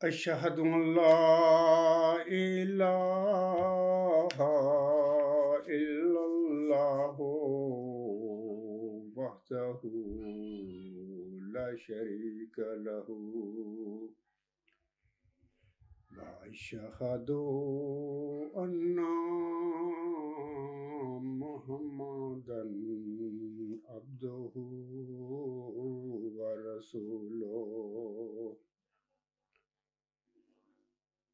أشهد أن لا إله إلا الله وحده لا شريك له وأشهد أن محمدا عبده ورسوله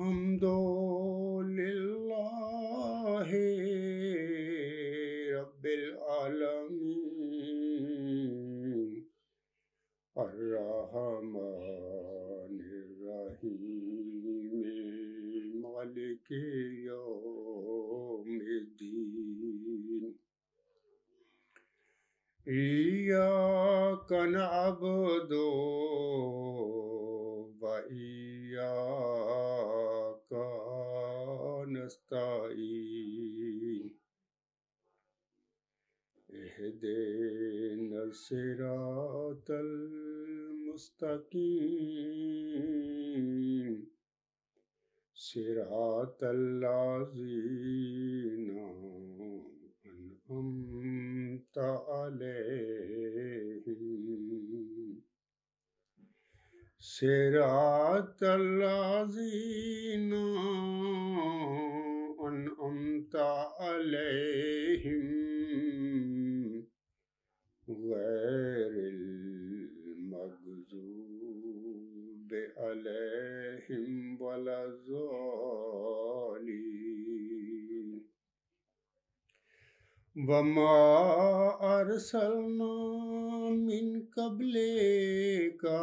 الحمد لله رب العالمين الرحمن الرحيم مالك يوم الدين إياك نعبد وإياك مكانستعين اهدنا الصراط المستقيم صراط الذين أنعمت عليهم सिरात अनअमता अलैहिम गैर मगजूब अलैहिम वला वमा अरसलना मिन कबले का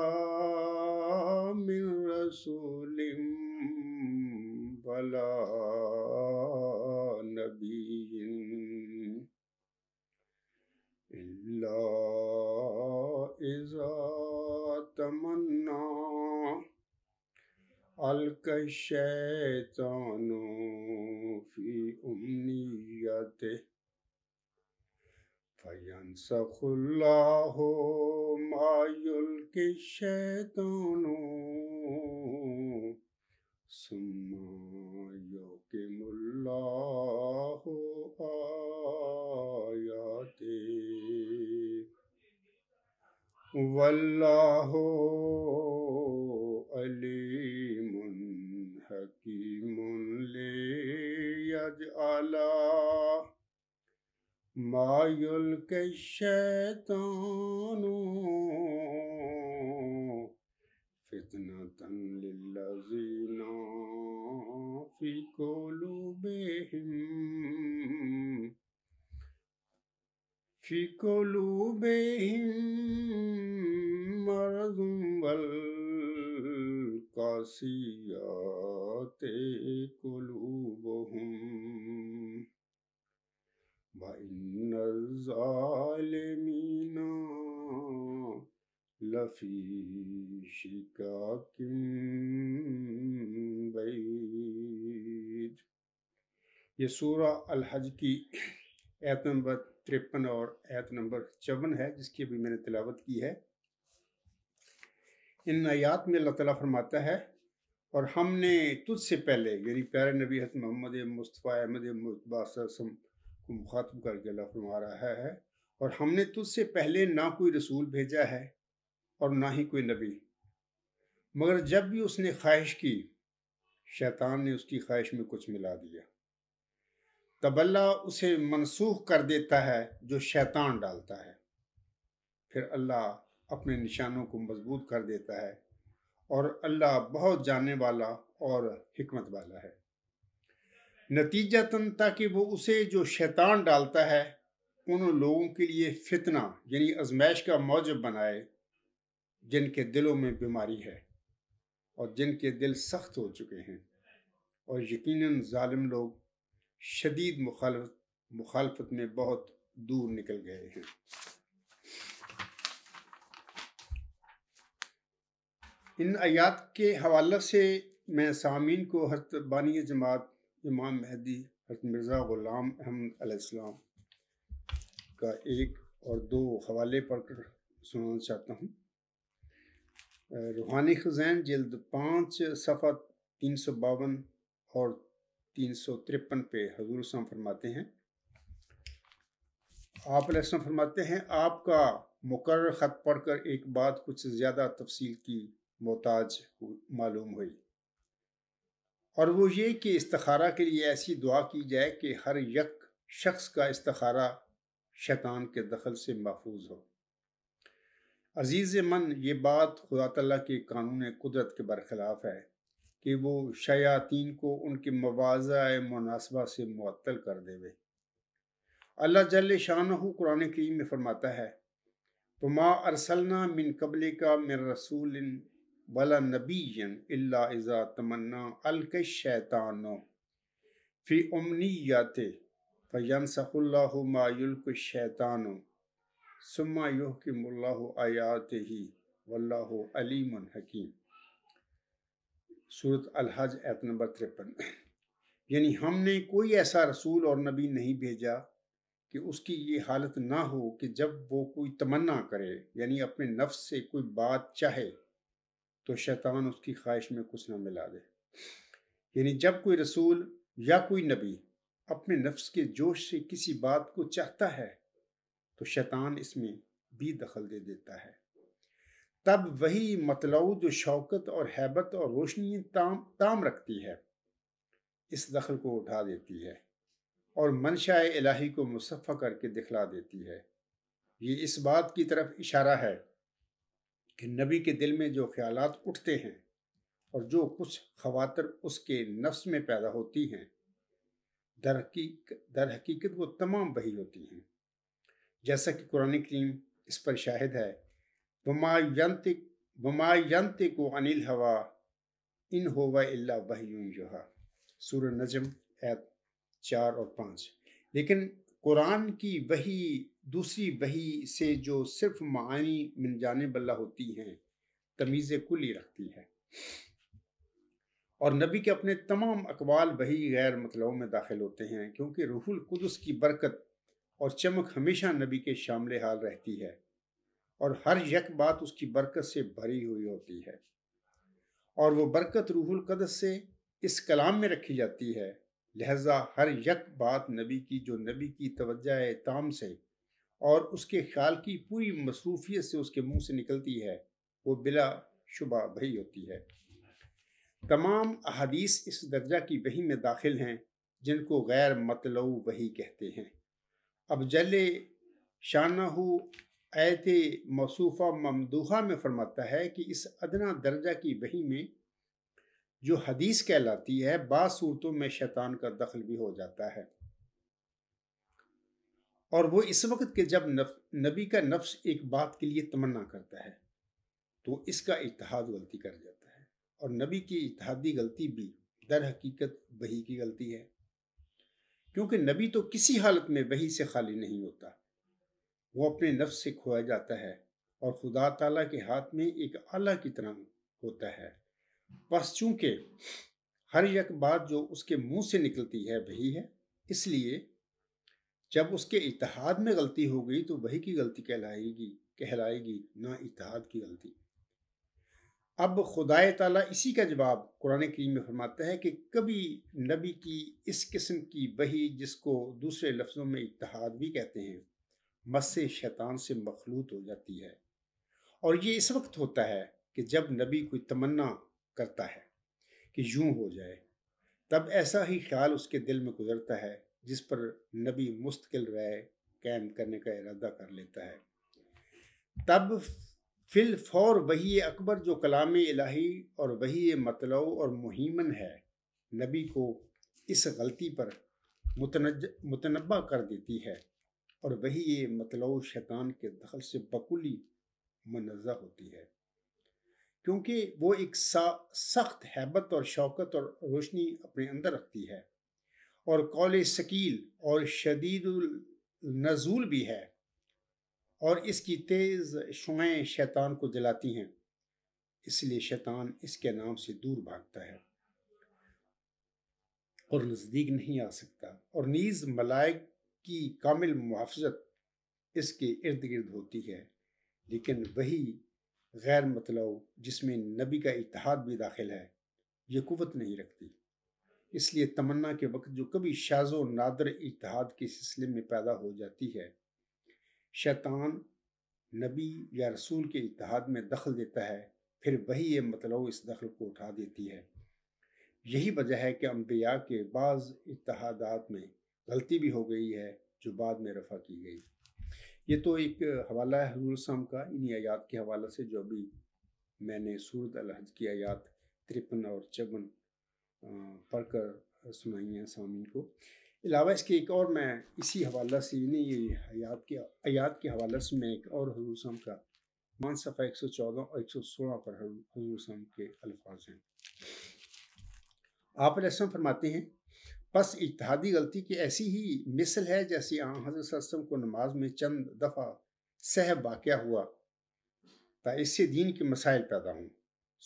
الشيطان في أمنيته فينسخ الله ما يلقي الشيطان ثم يقيم الله آياته والله मायुल के शैतानो फितना तन लजीना फी कोलू बेहिम फी कोलू नजालमीना लफी ये सूरा अलहज की ऐत नंबर तिरपन और ऐत नंबर चौवन है जिसकी अभी मैंने तिलावत की है इन आयात में अल्लाह ताला फरमाता है और हमने तुझसे पहले यानी प्यारे नबी हत मोहम्मद मुस्तफ़ा अहमद मुतबा खत्म करके अल्लाह फरमा रहा है और हमने तुझसे पहले ना कोई रसूल भेजा है और ना ही कोई नबी मगर जब भी उसने ख्वाहिश की शैतान ने उसकी ख्वाहिश में कुछ मिला दिया तब अल्लाह उसे मनसूख कर देता है जो शैतान डालता है फिर अल्लाह अपने निशानों को मजबूत कर देता है और अल्लाह बहुत जानने वाला और हमत वाला है नतीजतन ताकि वो उसे जो शैतान डालता है उन लोगों के लिए फितना यानी आजमाइश का मौजब बनाए जिनके दिलों में बीमारी है और जिनके दिल सख्त हो चुके हैं और यकीनन जालिम लोग शदीद मुखालफत मुखालफत में बहुत दूर निकल गए हैं इन आयात के हवाले से मैं सामीन को हर बानी जमात इमाम महदी हज मिर्ज़ा ग़ुलाम अहमद का एक और दो हवाले पढ़कर सुनाना चाहता हूँ रूहानी खजैन जल्द पाँच सफ़ा तीन सौ बावन और तीन सौ तिरपन पे हजूर सम फरमाते हैं आप फरमाते हैं आपका मुकर ख़त पढ़कर एक बात कुछ ज़्यादा तफसील की मोहताज मालूम हुई और वो ये कि इस्तारा के लिए ऐसी दुआ की जाए कि हर यक शख्स का इस्तारा शैतान के दखल से महफूज हो अजीज़ मन ये बात खुदा तला के कानून कुदरत के बरखिलाफ है कि वो शयातीन को उनके मवाज़ा मुनासबा से मअतल कर देवे अल्लाह जल शाह कुरान करीम में फरमाता है तो माँ अरसलना मिन कबले का मिन रसूल वला नबीयन इल्ला इजा तमन्ना अलक शैतान फ़ी उमनीत फ़यन सफ़ुल्लामायुल्क शैतान सुमा युह के मुल्ला आयात ही वल्लाह अलीमन हकीम सूरत अलहज आयत नंबर तिरपन यानी हमने कोई ऐसा रसूल और नबी नहीं भेजा कि उसकी ये हालत ना हो कि जब वो कोई तमन्ना करे यानी अपने नफ्स से कोई बात चाहे तो शैतान उसकी ख्वाहिश में कुछ ना मिला दे यानी जब कोई रसूल या कोई नबी अपने नफ्स के जोश से किसी बात को चाहता है तो शैतान इसमें भी दखल दे देता है तब वही मतलब जो शौकत और हैबत और रोशनी ताम ताम रखती है इस दखल को उठा देती है और मनशा इलाही को मुसफ़ा करके दिखला देती है ये इस बात की तरफ इशारा है कि नबी के दिल में जो ख्याल उठते हैं और जो कुछ खवातर उसके नफ्स में पैदा होती हैं दर हकीकत वो तमाम बही होती हैं जैसा कि कुरान करीम इस पर शाहिद है वमायंतिक वमायंतिक को अनिल हवा इन होवा अल्ला सूर नजम ऐत चार और पाँच लेकिन कुरान की वही दूसरी वही से जो सिर्फ मानी मिल जाने बल्ला होती हैं तमीज़ कुल ही रखती है और नबी के अपने तमाम अकवाल वही गैर मतलब में दाखिल होते हैं क्योंकि रूहुल कुदस की बरकत और चमक हमेशा नबी के शामिल हाल रहती है और हर यक बात उसकी बरकत से भरी हुई होती है और वो बरकत रूहुल कदस से इस कलाम में रखी जाती है लिहाजा हर यक बात नबी की जो नबी की तवज्जा ताम से और उसके ख्याल की पूरी मसरूफियत से उसके मुंह से निकलती है वो बिला शुबा भई होती है तमाम अहादीस इस दर्जा की वही में दाखिल हैं जिनको गैर मतलऊ वही कहते हैं अब जले शाना आयत मौसूफ़ा ममदूहा में फरमाता है कि इस अदना दर्जा की वही में जो हदीस कहलाती है सूरतों में शैतान का दखल भी हो जाता है और वो इस वक्त के जब नफ, नबी का नफ्स एक बात के लिए तमन्ना करता है तो इसका इतिहाद गलती कर जाता है और नबी की इतिहादी गलती भी दर हकीकत वही की गलती है क्योंकि नबी तो किसी हालत में वही से खाली नहीं होता वो अपने नफ्स से खोया जाता है और खुदा ताला के हाथ में एक आला की तरह होता है बस चूंकि हर एक बात जो उसके मुंह से निकलती है वही है इसलिए जब उसके इतिहाद में गलती हो गई तो वही की गलती कहलाएगी कहलाएगी ना इतिहाद की गलती अब खुदाए ताला इसी का जवाब कुरान करीम में फरमाता है कि कभी नबी की इस किस्म की वही जिसको दूसरे लफ्ज़ों में इतिहाद भी कहते हैं मस शैतान से मखलूत हो जाती है और ये इस वक्त होता है कि जब नबी कोई तमन्ना करता है कि यूं हो जाए तब ऐसा ही ख्याल उसके दिल में गुजरता है जिस पर नबी मुस्तकिल राय कैम करने का इरादा कर लेता है तब फिल फौर वही अकबर जो कलाम इलाही और वही मतलब और मुहिमन है नबी को इस गलती पर मुतनज मुतनबा कर देती है और वही ये मतलब शैतान के दखल से बकुली मनज़ा होती है क्योंकि वो एक सख्त हैबत और शौकत और रोशनी अपने अंदर रखती है और कौल शकील और शदीद नजूल भी है और इसकी तेज़ शुएँ शैतान को जलाती हैं इसलिए शैतान इसके नाम से दूर भागता है और नज़दीक नहीं आ सकता और नीज़ मलाइक की कामिल मुहाफ़त इसके इर्द गिर्द होती है लेकिन वही गैर मतलब जिसमें नबी का इतिहाद भी दाखिल है ये कुवत नहीं रखती इसलिए तमन्ना के वक्त जो कभी शाजो नादर इतिहाद के सिलसिले में पैदा हो जाती है शैतान नबी या रसूल के इतिहाद में दखल देता है फिर वही ये मतलब इस दखल को उठा देती है यही वजह है कि अम्बिया के बाज़ इतिहादात में गलती भी हो गई है जो बाद में रफा की गई ये तो एक हवाला है हजूर साम का इन आयात के हवाले से जो अभी मैंने सूरत अलहज की आयात तिरपन और चौवन पढ़कर सुनाई है सामी को अलावा इसके एक और मैं इसी हवाला से नहीं ये हयात के आयात के हवाले से मैं एक और हजूर साम का मान सफ़ा एक सौ चौदह और एक सौ सोलह पर हजूर साम के अल्फाज हैं आप फरमाते हैं बस इतिहादी गलती की ऐसी ही मिसल है जैसी आ हजरत को नमाज में चंद दफ़ा सह वाक़ हुआ ता इससे दीन के मसाइल पैदा हों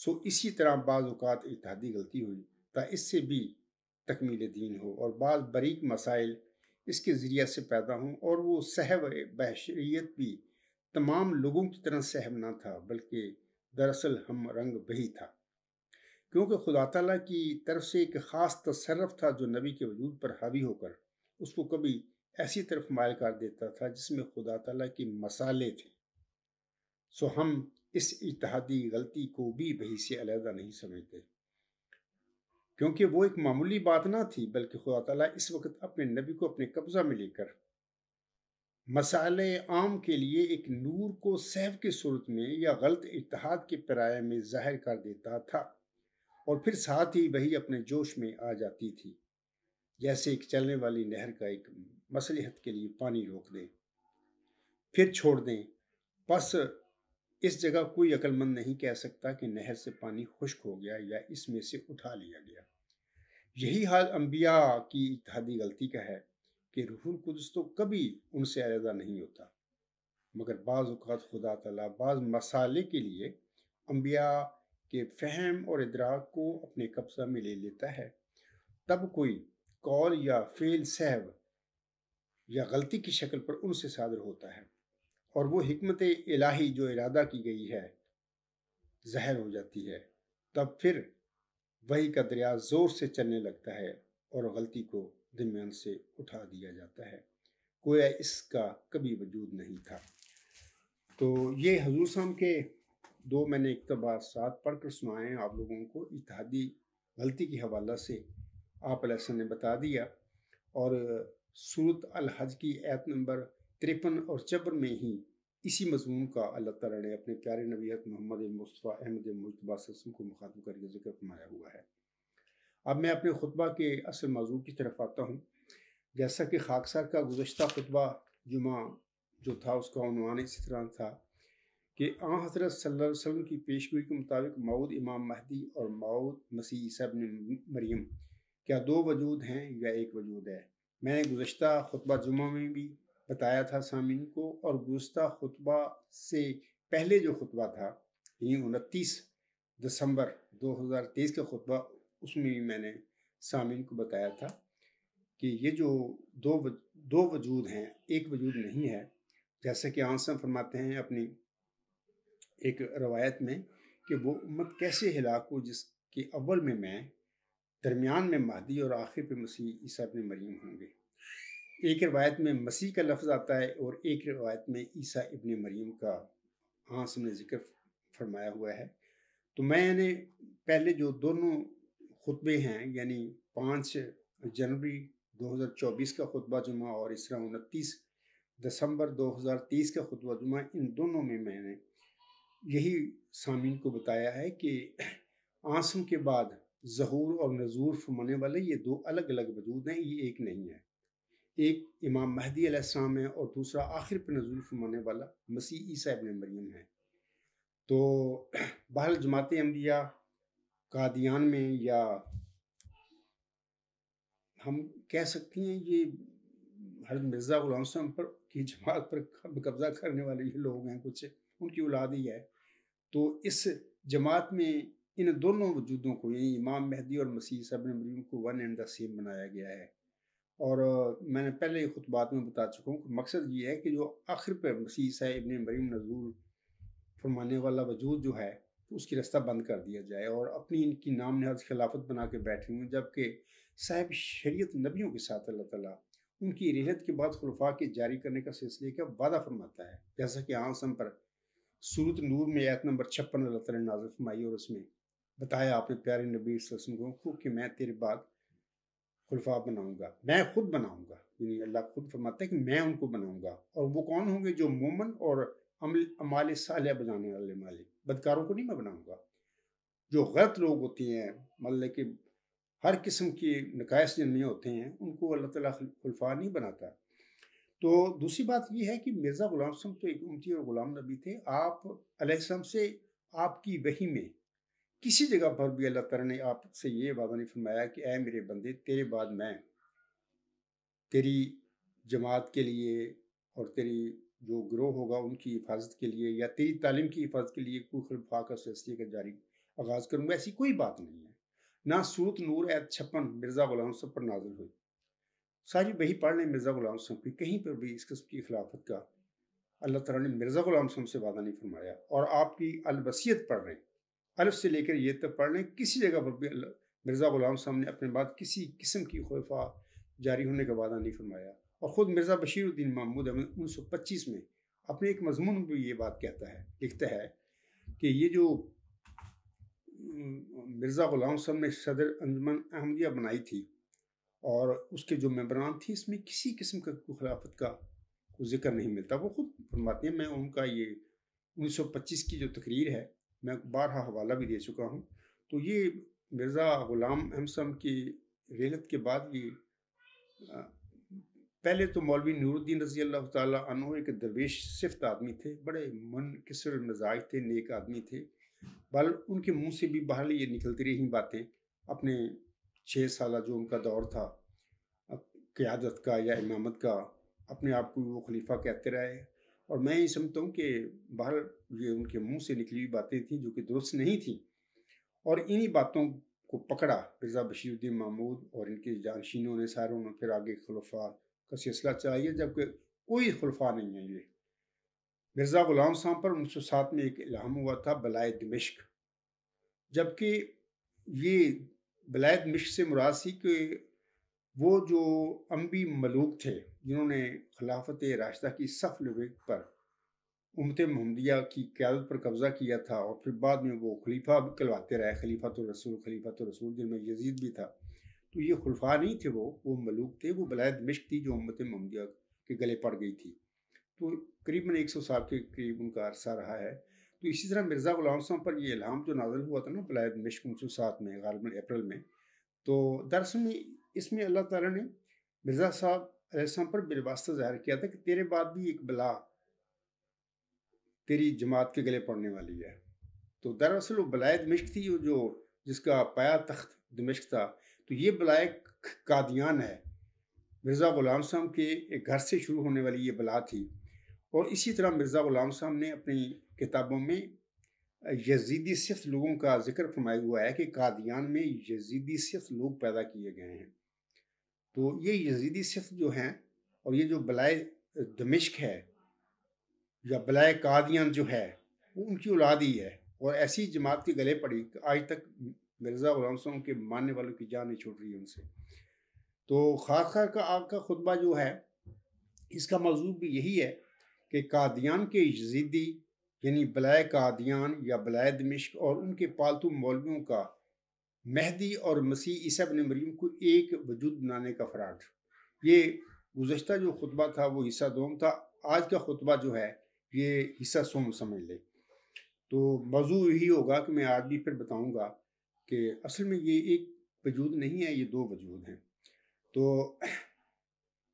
सो इसी तरह बाज़ात इतिहादी गलती हुई ता इससे भी तकमील दीन हो और बाद बरीक मसाइल इसके ज़रिए से पैदा हों और वो सहब बहशरीत भी तमाम लोगों की तरह सहब ना था बल्कि दरअसल हम रंग वही था क्योंकि खुदा तला की तरफ से एक ख़ास तसरफ था जो नबी के वजूद पर हावी होकर उसको कभी ऐसी तरफ मायल कर देता था जिसमें खुदा तला के मसाले थे सो हम इस इतिहादी गलती को भी वही से अलहदा नहीं समझते क्योंकि वो एक मामूली बात ना थी बल्कि खुदा तला इस वक्त अपने नबी को अपने कब्ज़ा में लेकर मसाले आम के लिए एक नूर को सैफ की सूरत में या गलत इतिहाद के पराये में जाहिर कर देता था और फिर साथ ही वही अपने जोश में आ जाती थी जैसे एक चलने वाली नहर का एक मसलहत के लिए पानी रोक दें फिर छोड़ दें बस इस जगह कोई अक्लमंद नहीं कह सकता कि नहर से पानी खुश्क हो गया या इसमें से उठा लिया गया यही हाल अम्बिया की इतिहादी गलती का है कि रूहुल कुदस तो कभी उनसे अलहदा नहीं होता मगर बाज़ अवत खुदा तला बाज़ मसाले के लिए अम्बिया के फहम और इदराक को अपने कब्जा में ले लेता है तब कोई कौल या फेल सहब या गलती की शक्ल पर उनसे सादर होता है और वो हमत इलाही जो इरादा की गई है जहर हो जाती है तब फिर वही का दरिया ज़ोर से चलने लगता है और गलती को दरमियान से उठा दिया जाता है कोया इसका कभी वजूद नहीं था तो ये हजूर साहब के दो मैंने एक तो साथ पढ़कर सुनाए आप लोगों को इतिहादी गलती के हवाला से आप लहसन ने बता दिया और सूरत अल हज की ऐत नंबर तिरपन और चबर में ही इसी मजमून का अल्लाह ताला ने अपने प्यारे नबीत मोहम्मद मुस्तफ़ा अहमद मुशतबा को मुखातब करके जिक्र फरमाया हुआ है अब मैं अपने खुतबा के असल मौजू की तरफ आता हूँ जैसा कि खाकसार का गुज्त खुतबा जुमा जो था उसका उनवान इसी तरह था कि आ हज़रत वसल्लम की पेशगोई के मुताबिक मऊद इमाम महदी और मऊद मसीह सब मरियम क्या दो वजूद हैं या एक वजूद है मैंने गुज्त खुतबा जुमा में भी बताया था सामिन को और गुज्त खुतबा से पहले जो खुतबा था यानी उनतीस दिसंबर 2023 का खुतबा उसमें भी मैंने सामिन को बताया था कि ये जो दो दो वजूद हैं एक वजूद नहीं है जैसे कि आंसर फरमाते हैं अपनी एक रवायत में कि वो उम्मत कैसे हिलाक हो जिसके अव्वल में मैं दरमियान में महदी और आखिर पे मसीह ईसा अपने मरीम होंगे एक रवायत में मसीह का लफ्ज़ आता है और एक रवायत में ईसा इबन मरीम का हाँ हमने जिक्र फरमाया हुआ है तो मैंने पहले जो दोनों खुतबे हैं यानी पाँच जनवरी 2024 का खुतबा जुमा और इस तरह उनतीस दिसंबर 2030 का खुतबा जुमा इन दोनों में मैंने यही सामीन को बताया है कि आंसम के बाद जहूर और नजूर फरमाने वाले ये दो अलग अलग वजूद हैं ये एक नहीं है एक इमाम महदी अलैहिस्सलाम है और दूसरा आखिर पर नजूर फरमाने वाला मसीह ईसा इबन मरियम है तो बहर जमात अम्बिया कादियान में या हम कह सकते हैं ये हर मिर्ज़ा गुलाम पर की जमात पर कब्जा करने वाले ये लोग हैं कुछ है। उनकी औलाद ही है तो इस जमात में इन दोनों वजूदों को यानी इमाम महदी और मसीह साहब ने मरीम को वन एंड द सेम बनाया गया है और मैंने पहले खुतबात में बता चुका हूँ कि मकसद ये है कि जो आखिर पर मसीह साहब ने मरीम नजूल फरमाने वाला वजूद जो है तो उसकी रास्ता बंद कर दिया जाए और अपनी इनकी नाम नहाज खिलाफत बना के बैठे हुए जबकि साहिब शरीत नबियों के साथ अल्लाह तला उनकी रिहत के बाद खुलफा के जारी करने का सिलसिले का वादा फरमाता है जैसा कि आसम पर सूरत नूर में आयत नंबर छप्पन अल्लाह तला नाजर फरमाई और उसमें बताया आपने प्यारे नबी वसल्लम को कि मैं तेरे बाद खुलफा बनाऊंगा मैं खुद बनाऊंगा यानी अल्लाह खुद फरमाता है कि मैं उनको बनाऊंगा और वो कौन होंगे जो मोमन और अमल अमाल साल बनाने वाले मालिक बदकारों को नहीं मैं बनाऊंगा जो गलत लोग होते हैं मतलब कि हर किस्म की नकायस जिनमें होते हैं उनको अल्लाह ताला खुलफा नहीं बनाता तो दूसरी बात यह है कि मिर्ज़ा गुलाम सम तो एक उमती और गुलाम नबी थे आप आपम से आपकी वही में किसी जगह पर भी अल्लाह तारा ने आपसे ये वादा नहीं फरमाया कि ए मेरे बंदे तेरे बाद मैं तेरी जमात के लिए और तेरी जो ग्रोह होगा उनकी हिफाजत के लिए या तेरी तालीम की हिफाजत के लिए कोई खलफा का सिलसिले का जारी आगाज़ करूँगा ऐसी कोई बात नहीं है ना सूरत नूर ऐत छप्पन मिर्ज़ा गुलाम सब पर नाजिल हुई सारी वही पढ़ लें मिर्ज़ा गुलाम सम की कहीं पर भी इस किस्म की खिलाफत का अल्लाह तला ने मिर्ज़ा गुलाम सम से वादा नहीं फरमाया और आपकी अलबसीत पढ़ लें अलफ से लेकर ये तक पढ़ लें किसी जगह पर भी मिर्ज़ा गुलाम साहब ने अपने बाद किसी किस्म की खुफा जारी होने का वादा नहीं फरमाया और ख़ुद मिर्ज़ा बशीरुद्दीन महमूद अहमद उन्नीस सौ पच्चीस में अपने एक मजमून में भी ये बात कहता है लिखता है कि ये जो मिर्ज़ा गुलाम साहब ने सदर अंजमन अहमदिया बनाई थी और उसके जो मेम्बरान थी इसमें किसी किस्म का खिलाफत का कोई जिक्र नहीं मिलता वो खुद फरमाते हैं मैं उनका ये 1925 की जो तकरीर है मैं बारहा हवाला भी दे चुका हूँ तो ये मिर्ज़ा ग़ुलाम अहमसम की रेलत के बाद ये पहले तो मौलवी नूरुद्दीन रजी अल्लाह तु एक दरवेश सिफ्त आदमी थे बड़े मन किसर मजाज थे नेक आदमी थे बल उनके मुंह से भी बाहर ये निकलती रही बातें अपने छः साल जो उनका दौर था क़्यादत का या इमामत का अपने आप को वो खलीफा कहते रहे और मैं ये समझता हूँ कि बाहर ये उनके मुंह से निकली हुई बातें थी जो कि दुरुस्त नहीं थी और इन्हीं बातों को पकड़ा मिर्ज़ा बशीरुद्दीन महमूद और इनके जानशीनों ने सारे उन्होंने फिर आगे खलफा का सिलसिला चलाइए जबकि कोई खलफा नहीं है ये मिर्ज़ा ग़ुलाम साहब पर उन्नीस सौ सात में एक इलाम हुआ था बलाए दमिश्क जबकि ये बलैद मिश्र से मुरासी के वो जो अम्बी मलूक थे जिन्होंने खिलाफत राशदा की सफ़ लवेक पर उमत महमदिया की क्यादत पर कब्ज़ा किया था और फिर बाद में वो खलीफा भी कहलवाते रहे खलीफा तो रसूल खलीफा तो रसूल जिनमें यजीद भी था तो ये खुलफा नहीं थे वो वो मलूक थे वो बलैद मिश्क थी जो उम्मत महमदिया के गले पड़ गई थी तो करीबन एक सौ साल के करीब उनका अरसा रहा है तो इसी तरह मिर्ज़ा गुलाम साहब पर ये इल्हाम जो नाजल हुआ था ना बलायद मिश्क उन्नीस सौ सात में गालबन अप्रैल में तो दरअसल में इसमें अल्लाह ताला ने मिर्ज़ा साहब पर बिलवास्ता जाहिर किया था कि तेरे बाद भी एक बला तेरी जमात के गले पड़ने वाली है तो दरअसल वो बलायद मिश्क थी जो जिसका पाया तख्त दमिश्क था तो ये बलाय कादियान है मिर्ज़ा ग़ुलाम साहब के एक घर से शुरू होने वाली ये बला थी और इसी तरह मिर्ज़ा ग़ुलाम साहब ने अपनी किताबों में यजीदी सिर्फ लोगों का जिक्र फरमाया हुआ है कि कादियान में यजीदी सिर्फ लोग पैदा किए गए हैं तो ये यजीदी सिर्फ जो हैं और ये जो बलाए दमिश्क है या बलाए कादियान जो है वो उनकी औलाद ही है और ऐसी जमात के गले पड़ी कि आज तक मिर्ज़ा गुलाम के मानने वालों की जान नहीं छूट रही है उनसे तो खास खास का आग का खुतबा जो है इसका मौजूद भी यही है कि कादियान के यजीदी यानी बलाय कादियान या बलाय दमिश्क और उनके पालतू मौलवियों का मेहदी और मसीह ईसा बन मरीम को एक वजूद बनाने का फराड ये गुजशत जो खुतबा था वो हिस्सा दोम था आज का खुतबा जो है ये हिस्सा सोम समझ लें तो मौजू यही होगा कि मैं आज भी फिर बताऊँगा कि असल में ये एक वजूद नहीं है ये दो वजूद हैं तो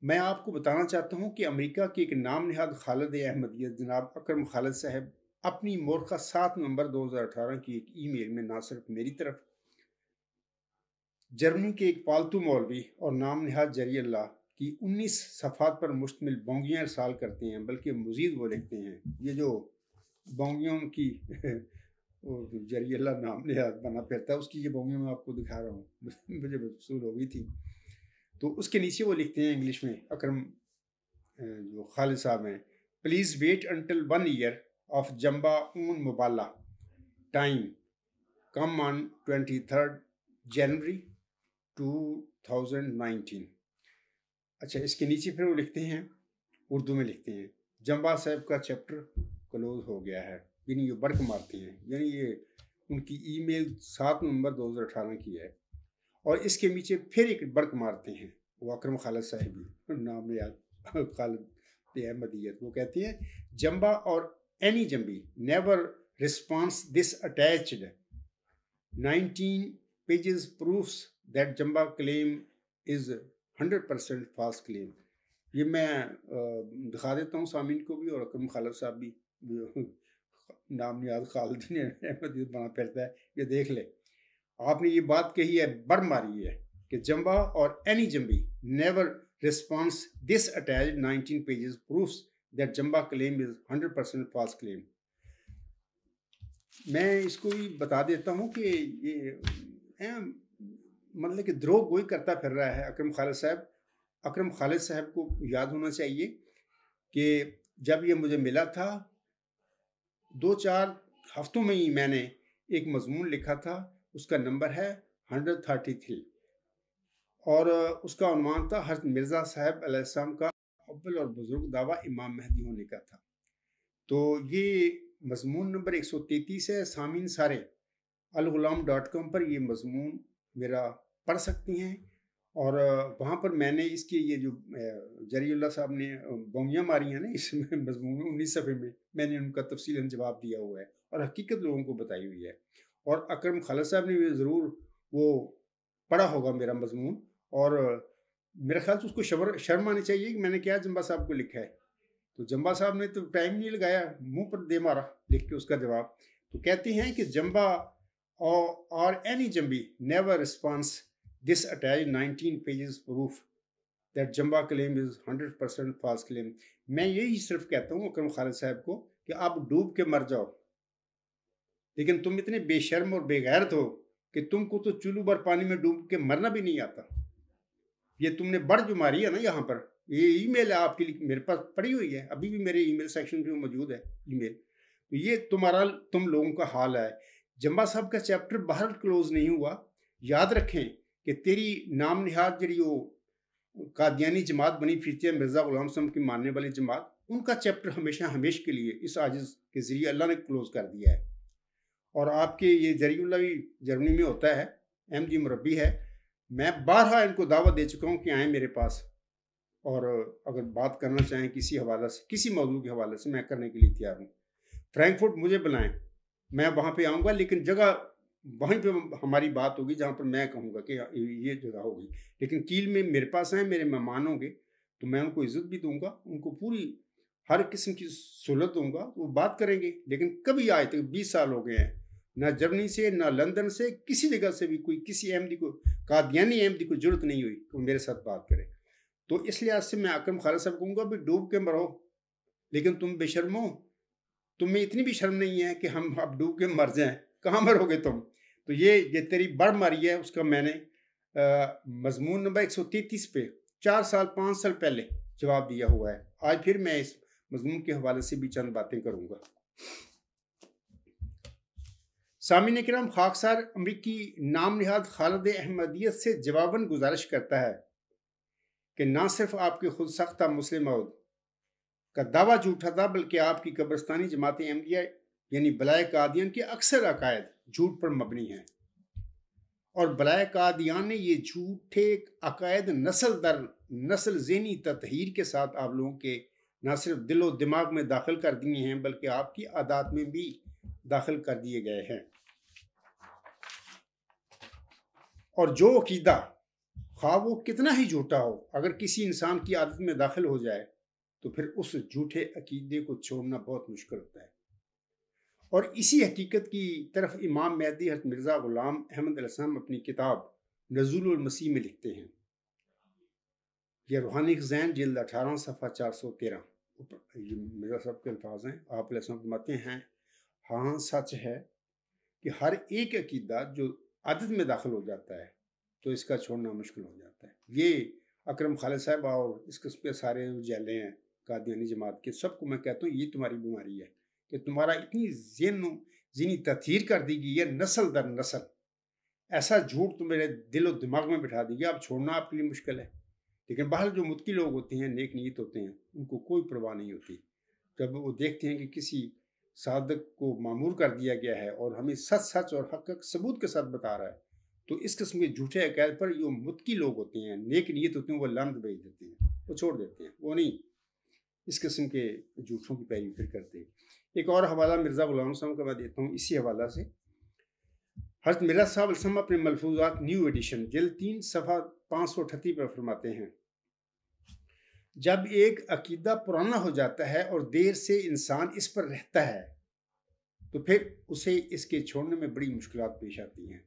मैं आपको बताना चाहता हूं कि अमेरिका के एक नाम नहाद खालद अहमदिया जनाब अकरम खालद साहब अपनी मोरखा सात नवंबर 2018 की एक ईमेल में ना सिर्फ मेरी तरफ जर्मनी के एक पालतू मौलवी और नाम नहाद जरी अल्लाह की उन्नीस सफ़ात पर मुश्तमिल बोंगियाँ रसाल करते हैं बल्कि मज़ीद वो लिखते हैं ये जो बोंगियों की जरी अल्लाह नाम नहाद बना फिरता है उसकी ये बोंगियों मैं आपको दिखा रहा हूँ मुझे मसूल हो गई थी तो उसके नीचे वो लिखते हैं इंग्लिश में अक्रम जो खालिद साहब हैं please wait until one year of जम्बा ऊन मुबाला time come on twenty third January two thousand nineteen अच्छा इसके नीचे फिर वो लिखते हैं उर्दू में लिखते हैं जम्बा साहब का चैप्टर क्लोज हो गया है यानी ये बर्क मारते हैं यानी ये उनकी ईमेल सात नवंबर दो हज़ार अठारह की है और इसके नीचे फिर एक बर्क मारते हैं वो अक्रम खालद साहिबी नाम याद खालद अहमदीयत वो कहती हैं जम्बा और एनी जम्बी never response this attach nineteen pages proofs that जम्बा claim is hundred percent fast claim ये मैं दिखा देता हूँ सामिन को भी और अक्रम खालद साहब भी नाम याद खालदीन ने बना फिरता है ये देख ले आपने ये बात कही है बड़ मारी है कि जम्बा और एनी जम्बी never response this attached 19 pages proves that jamba claim is 100% false claim मैं इसको भी बता देता हूँ कि ये मतलब कि द्रोह गोई करता फिर रहा है अक्रम खालिद साहब अक्रम खालिद साहब को याद होना चाहिए कि जब ये मुझे मिला था दो चार हफ्तों में ही मैंने एक मजमून लिखा था उसका नंबर है हंड्रेड थर्टी थ्री और उसका अनुमान था हजरत मिर्ज़ा साहब अलैहिस्सलाम का अव्वल और बुज़ुर्ग दावा इमाम महदी होने का था तो ये मजमून नंबर एक सौ तैतीस है सामीन सारे अलगुलाम डॉट कॉम पर ये मजमून मेरा पढ़ सकती हैं और वहाँ पर मैंने इसके ये जो जरियुल्ला साहब ने बमियाँ मारी हैं ना इसमें मजमून उन्नीस सफ़े में मैंने उनका तफसीला जवाब दिया हुआ है और हकीकत लोगों को बताई हुई है और अक्रम खाला साहब ने भी ज़रूर वो पढ़ा होगा मेरा मजमून और मेरा ख्याल से उसको शबर शर्म आनी चाहिए कि मैंने क्या जम्बा साहब को लिखा है तो जम्बा साहब ने तो टाइम नहीं लगाया मुंह पर दे मारा लिख के उसका जवाब तो कहते हैं कि जम्बा और और एनी जम्बी never response this attach nineteen pages proof that जम्बा claim is hundred percent false claim मैं यही सिर्फ कहता हूँ अक्रम खालिद साहब को कि आप डूब के मर जाओ लेकिन तुम इतने बेशर्म और बेगैरत हो कि तुमको तो चुल्लू भर पानी में डूब के मरना भी नहीं आता ये तुमने बड़ जो मारी है ना यहाँ पर ये ईमेल है आपके लिए मेरे पास पड़ी हुई है अभी भी मेरे ईमेल सेक्शन में मौजूद है ईमेल तो ये तुम्हारा तुम लोगों का हाल है जम्बा साहब का चैप्टर बाहर क्लोज नहीं हुआ याद रखें कि तेरी नाम निहाद जी वो कादियानी जमात बनी फिरती है मिर्ज़ा गुलाम सम की मानने वाली जमात उनका चैप्टर हमेशा हमेश के लिए इस आजिज़ के ज़रिए अल्लाह ने क्लोज़ कर दिया है और आपके ये जरीउल्ला भी जर्मनी में होता है एम जी मुरबी है मैं बारह इनको दावा दे चुका हूँ कि आए मेरे पास और अगर बात करना चाहें किसी हवाले से किसी मौजू के हवाले से मैं करने के लिए तैयार हूँ फ्रैंकफर्ट मुझे बुलाएं मैं वहाँ पे आऊँगा लेकिन जगह वहीं पे हमारी बात होगी जहाँ पर मैं कहूँगा कि ये जगह होगी लेकिन कील में मेरे पास आए मेरे मेहमान होंगे तो मैं उनको इज्जत भी दूंगा उनको पूरी हर किस्म की सहूलत दूंगा वो बात करेंगे लेकिन कभी आए तक बीस साल हो गए हैं ना जर्मनी से ना लंदन से किसी जगह से भी कोई किसी अहमदी को कादयानी अहमदी को जरूरत नहीं हुई कि वो मेरे साथ बात करें तो इस लिहाज से मैं आक्रम खाला साहब कहूँगा भी डूब के मरो लेकिन तुम बेशर्मो तुम्हें इतनी भी शर्म नहीं है कि हम अब डूब के मर जाएं कहाँ मरोगे तुम तो ये ये तेरी बढ़ मारी है उसका मैंने मजमून नंबर एक सौ तैतीस पे चार साल पाँच साल पहले जवाब दिया हुआ है आज फिर मैं इस मजमून के हवाले से भी चंद बातें करूँगा सामिन कराम खाकसार अमरीकी नाम नहाद खालद अहमदियत से जवाबन गुजारिश करता है कि ना सिर्फ आपके खुद सख्त मुस्लिम मऊद का दावा झूठा था बल्कि आपकी कब्रस्तानी जमात अहमदिया यानी बलाय कादियान के अक्सर अकायद झूठ पर मबनी हैं और बलाय कादियान ने ये झूठे अकायद नसल दर नस्ल जहनी ततहीर के साथ आप लोगों के ना सिर्फ दिलो दिमाग में दाखिल कर दिए हैं बल्कि आपकी आदात में भी दाखिल कर दिए गए हैं और जो अकीदा खा वो कितना ही झूठा हो अगर किसी इंसान की आदत में दाखिल हो जाए तो फिर उस झूठे अकीदे को छोड़ना बहुत मुश्किल होता है और इसी हकीकत की तरफ इमाम मैदी हरत मिर्ज़ा ग़ुलाम अहमद रसम अपनी किताब नजूल मसीह में लिखते हैं यह रूहानी खजैन जल्द अठारह सफ़ा चार सौ तेरह मिर्ज़ा साहब के अल्फाज हैं आप लसम फरमाते हैं हाँ सच है कि हर एक अकीदा जो आदत में दाखिल हो जाता है तो इसका छोड़ना मुश्किल हो जाता है ये अक्रम खालिद साहब और इस किस्म के सारे जैले हैं कादियानी जमात के सबको मैं कहता हूँ ये तुम्हारी बीमारी है कि तुम्हारा इतनी जिन जिनी तथीर कर दी गई है नस्ल दर नस्ल ऐसा झूठ तो मेरे दिल और दिमाग में बिठा दी अब छोड़ना आपके लिए मुश्किल है लेकिन बाहर जो मुतकी लोग होते हैं नेक नीत होते हैं उनको कोई परवाह नहीं होती जब वो देखते हैं कि किसी सादक को मामूर कर दिया गया है और हमें सच सच और हक हक सबूत के साथ बता रहा है तो इस किस्म के झूठे अकैद पर जो मुतकी लोग होते हैं नेक नीयत होते हैं वो लंद भेज देते हैं वो छोड़ देते हैं वो नहीं इस किस्म के झूठों की पैरवी फिर करते हैं एक और हवाला मिर्ज़ा गुलाम साहब का मैं देता हूँ इसी हवाला से हजरत मिर्जा साहब अपने मलफूजात न्यू एडिशन जल तीन सफ़ा पाँच सौ अठत्ती पर फरमाते हैं जब एक अकीदा पुराना हो जाता है और देर से इंसान इस पर रहता है तो फिर उसे इसके छोड़ने में बड़ी मुश्किल पेश आती हैं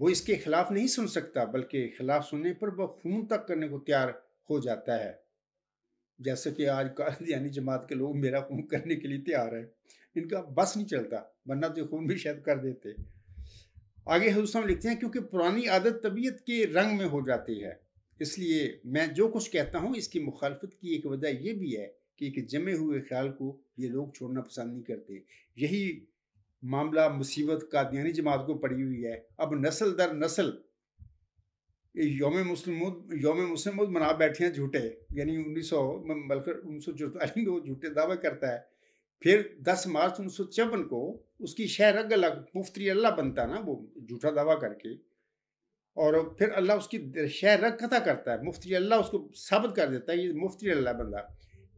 वो इसके खिलाफ नहीं सुन सकता बल्कि खिलाफ सुनने पर वह खून तक करने को तैयार हो जाता है जैसे कि आज कादियानी जमात के लोग मेरा खून करने के लिए तैयार है इनका बस नहीं चलता वरना तो खून भी शायद कर देते आगे हम लिखते हैं क्योंकि पुरानी आदत तबीयत के रंग में हो जाती है इसलिए मैं जो कुछ कहता हूँ इसकी मुखालफत की एक वजह यह भी है कि एक जमे हुए ख्याल को ये लोग छोड़ना पसंद नहीं करते यही मामला मुसीबत कादियानी जमात को पड़ी हुई है अब नस्ल दर नस्ल योम मुस्लिम योम मुस्लिम मना बैठे हैं झूठे यानी उन्नीस सौ बल्कि उन्नीस सौ चौतालीस में वो झूठे दावा करता है फिर 10 मार्च उन्नीस सौ चौवन को उसकी शहर अलग मुफ्तरी अल्लाह बनता ना वो झूठा दावा करके और फिर अल्लाह उसकी शहर कथा करता है मुफ्ती अल्लाह उसको साबित कर देता है ये मुफ्ती अल्लाह बंदा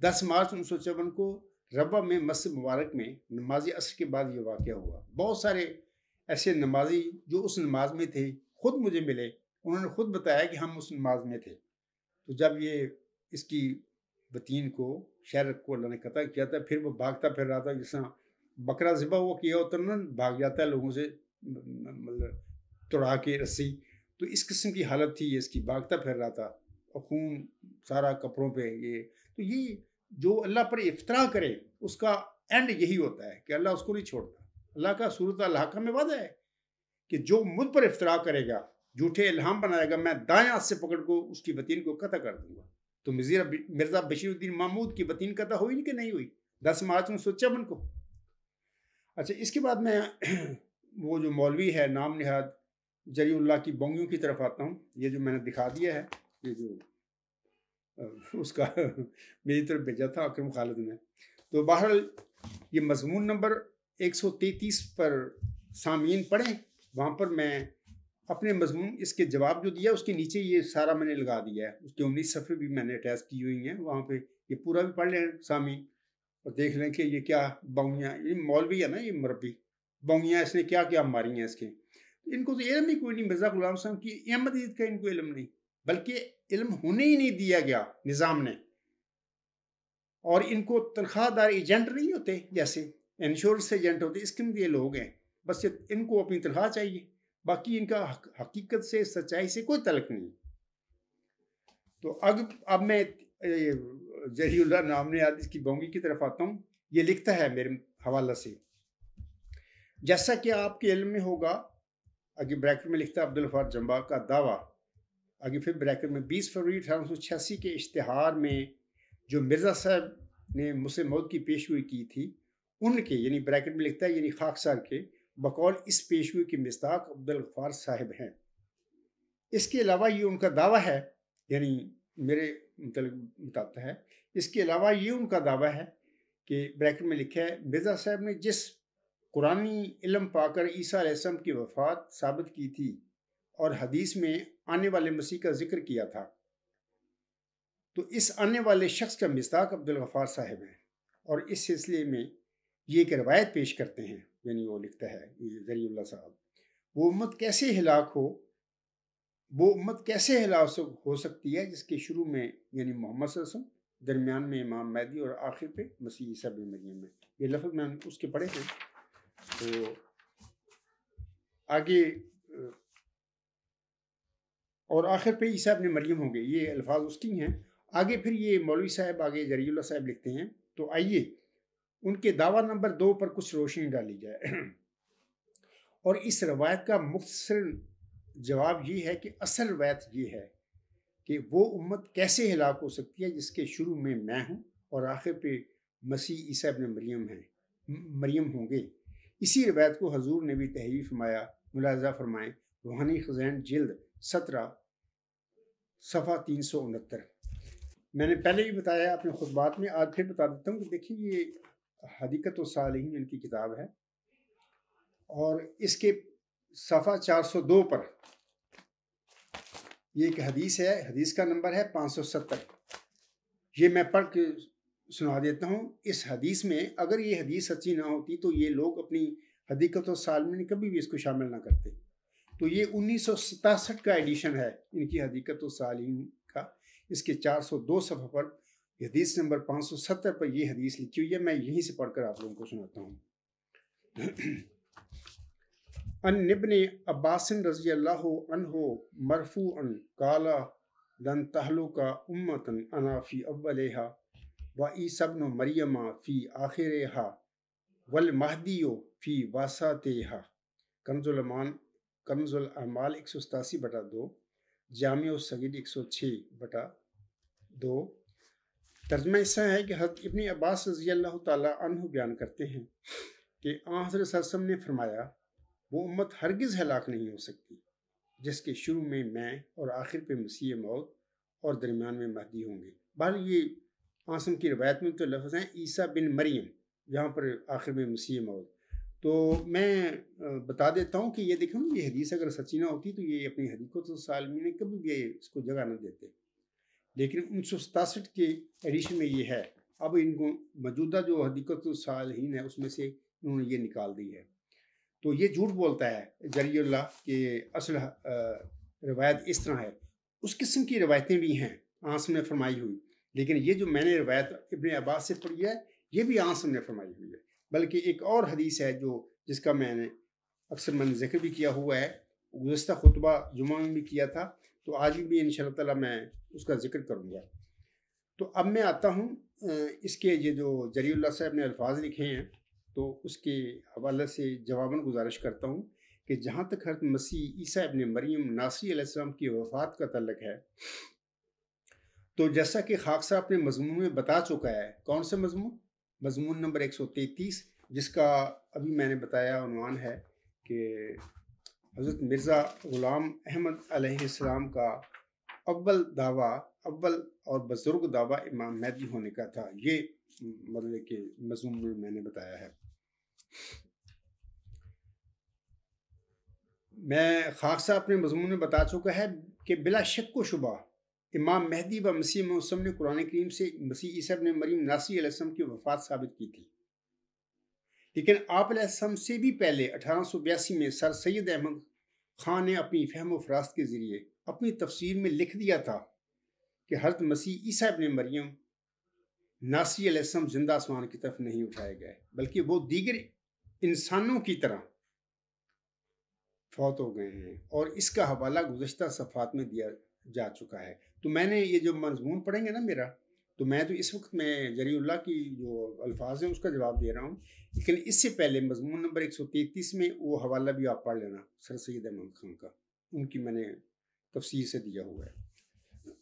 दस मार्च उन्नीस सौ चौवन को रबा में मस्जिद मुबारक में नमाजी असर के बाद ये वाक़ हुआ बहुत सारे ऐसे नमाजी जो उस नमाज में थे खुद मुझे मिले उन्होंने खुद बताया कि हम उस नमाज में थे तो जब ये इसकी बतीन को शहर को अल्लाह ने कता किया था फिर वो भागता फिर रहा था जिस बकरा ज़िबा वो किया होता ना भाग जाता है लोगों से मतलब तोड़ा के रस्सी तो इस किस्म की हालत थी ये इसकी भागता फिर रहा था और खून सारा कपड़ों पे ये तो ये जो अल्लाह पर इफ्तरा करे उसका एंड यही होता है कि अल्लाह उसको नहीं छोड़ता अल्लाह का सूरत अल्लाह में वादा है कि जो मुझ पर इफ्तरा करेगा झूठे इल्हाम बनाएगा मैं दाएं हाथ से पकड़ को उसकी वतीन को कतः कर दूंगा तो मज़ीरा मिर्ज़ा बशीरुद्दीन महमूद की वतीन कतः हुई कि नहीं हुई दस मार्च उन्नीस सौ चौवन को अच्छा इसके बाद मैं वो जो मौलवी है नाम नहाद जरीउल्ला की बोंगियों की तरफ आता हूँ ये जो मैंने दिखा दिया है ये जो उसका मेरी तरफ भेजा था अक्रम खालिद ने तो बहर ये मजमून नंबर 133 पर सामीन पढ़ें वहाँ पर मैं अपने मजमून इसके जवाब जो दिया उसके नीचे ये सारा मैंने लगा दिया है उसके उन्नीस सफ़े भी मैंने अटैच की हुई हैं वहाँ पे ये पूरा भी पढ़ लें सामी और देख लें कि ये क्या बाउियाँ ये मौलवी है ना ये मरबी बाउियाँ इसने क्या क्या मारी हैं इसके इनको तो इलम ही कोई नहीं मिर्ज़ा गुलाम साहब की अहमद ईद का इनको इलम नहीं बल्कि इलम होने ही नहीं दिया गया निज़ाम ने और इनको तनख्वाहदार एजेंट नहीं होते जैसे इंश्योरेंस एजेंट होते इसके के लोग हैं बस इनको अपनी तनख्वाह चाहिए बाकी इनका हक, हकीकत से सच्चाई से कोई तलक नहीं तो अब अब मैं जहीउल्ला ने आदि की बोंगी की तरफ आता हूँ ये लिखता है मेरे हवाला से जैसा कि आपके इल्म में होगा आगे ब्रैकेट में लिखता है अब्दुल फर जम्बा का दावा आगे फिर ब्रैकेट में 20 फरवरी अठारह के इश्तहार में जो मिर्ज़ा साहब ने मुझसे मौत की पेशगोई की थी उनके यानी ब्रैकेट में लिखता है यानी खाकसार के बकौल इस पेशगोई के मस्ताक अब्दुल गफ़ार साहब हैं इसके अलावा ये उनका दावा है यानी मेरे मतलब बताता है इसके अलावा ये उनका दावा है कि ब्रैकेट में लिखा है मिर्ज़ा साहब ने जिस कुरानी इलम पाकर ईसा रसम की वफात साबित की थी और हदीस में आने वाले मसीह का जिक्र किया था तो इस आने वाले शख्स का मजदाक अब्दुल गफ़ार साहब हैं और इस सिलसिले में ये एक रवायत पेश करते हैं यानी वो लिखता है जरील्ला साहब वो उम्मत कैसे हिलाक हो वो उम्मत कैसे हिलाक हो सकती है जिसके शुरू में यानी मोहम्मद रसम दरमियान में इमाम मैदी और आखिर पे मसीह सब मरियम में ये लफ्ज़ मैंने उसके पढ़े थे तो आगे और आखिर पे ईसा अपने मरियम होंगे ये अल्फाज उसकी हैं आगे फिर ये मौलवी साहब आगे जरीला साहब लिखते हैं तो आइए उनके दावा नंबर दो पर कुछ रोशनी डाली जाए और इस रवायत का मुख्तर जवाब ये है कि असल रवायत ये है कि वो उम्मत कैसे हिलाक हो सकती है जिसके शुरू में मैं हूँ और आखिर पे मसीह ईसा अपने मरियम हैं मरियम होंगे इसी रवायत को हजूर ने भी तहवी फरमाया मुलाजा फरमाएं रूहानी खजैन जल्द सत्रह सफ़ा तीन सौ उनहत्तर मैंने पहले भी बताया अपने खुतबात में आज फिर बता देता हूँ कि देखिए ये हदीकत सालहीन इनकी किताब है और इसके सफ़ा चार सौ दो पर ये एक हदीस है हदीस का नंबर है पाँच सौ सत्तर ये मैं पढ़ के सुना देता हूँ इस हदीस में अगर ये हदीस सच्ची ना होती तो ये लोग अपनी हदीकत और साल में कभी भी इसको शामिल ना करते तो ये उन्नीस का एडिशन है इनकी हदीकत और सालीन का इसके 402 सफ़ा पर हदीस नंबर 570 पर ये हदीस लिखी हुई है मैं यहीं से पढ़कर आप लोगों को सुनाता हूँ अनबिन अब्बासन रजी अल्लाह अनहो मरफू अन काला दन तहलु का उम्मतन अनाफ़ी अव्वलहा व ईसबन मरियमा फ़ी आखिर हा वल महदियो फ़ी वासा तेहा कनजुलमान कमजुल अमाल एक सौ सतासी बटा दो जाम सगीर एक सौ छः बटा दो तर्जमा ऐसा है कि हज़रत इबन अब्बास रजी अल्लाह तह बयान करते हैं कि आसम सम ने फरमाया वो उम्मत हरगिज़ हलाक नहीं हो सकती जिसके शुरू में मैं और आखिर पे मसीह मौत और दरमियान में महदी होंगे बहर ये आसम की रवायत में तो लफ्ज़ हैं ईसा बिन मरियम यहाँ पर आखिर में मसीह मौत तो मैं बता देता हूँ कि ये देखो ना ये हदीस अगर सची ना होती तो ये अपनी हदीक़त तो सालमी ने कभी भी इसको जगह ना देते लेकिन उन्नीस सौ सतासठ के एडिशन में ये है अब इनको मौजूदा जो हदीकत सालहीन है उसमें से उन्होंने ये निकाल दी है तो ये झूठ बोलता है जरियल्ला के असल रवायत इस तरह है उस किस्म की रवायतें भी हैं आसम ने फरमाई हुई लेकिन ये जो मैंने रवायत इबन अब्बास से पढ़ी है ये भी आँस ने फरमाई हुई है बल्कि एक और हदीस है जो जिसका मैंने अक्सर मैंने जिक्र भी किया हुआ है गुजशत खुतबा जुमा में भी किया था तो आज भी इन ताला मैं उसका जिक्र करूँगा तो अब मैं आता हूँ इसके ये जो जरील्ला साहब ने अल्फाज लिखे हैं तो उसके हवाले से जवाबन गुजारिश करता हूँ कि जहाँ तक हर मसीह ईसा मरियम मरीम नासी की वफ़ात का तल्लक है तो जैसा कि साहब अपने मजमून में बता चुका है कौन सा मजमून मजमून नंबर 133 जिसका अभी मैंने बताया उनवान है कि हज़रत मिर्ज़ा ग़ुलाम अहमद अलैहिस्सलाम का अव्वल दावा अव्वल और बुज़ुर्ग दावा इमाम महदी होने का था ये मतलब के मजमून में मैंने बताया है मैं साहब अपने मजमून में बता चुका है कि बिला शक व शुबा इमाम महदी व मसीह मौसम ने कुरान करीम से मसीह ईसब ने मरीम नासी नासीम की वफात साबित की थी लेकिन आप से भी पहले अठारह में सर सैद अहमद खान ने अपनी फहम व फरास्त के ज़रिए अपनी तफसीर में लिख दिया था कि हजरत मसीह ईसा ने मरियम नासी अलैहिस्सलाम जिंदा आसमान की तरफ नहीं उठाए गए बल्कि वो दीगर इंसानों की तरह फौत हो गए हैं और इसका हवाला गुजशत सफ़ात में दिया जा चुका है तो मैंने ये जो मजमून पढ़ेंगे ना मेरा तो मैं तो इस वक्त मैं जरीउल्ला की जो अल्फाज हैं उसका जवाब दे रहा हूँ लेकिन इससे पहले मजमून नंबर एक सौ में वो हवाला भी आप पढ़ लेना सर सैद अहमद खान का उनकी मैंने तफसीर से दिया हुआ है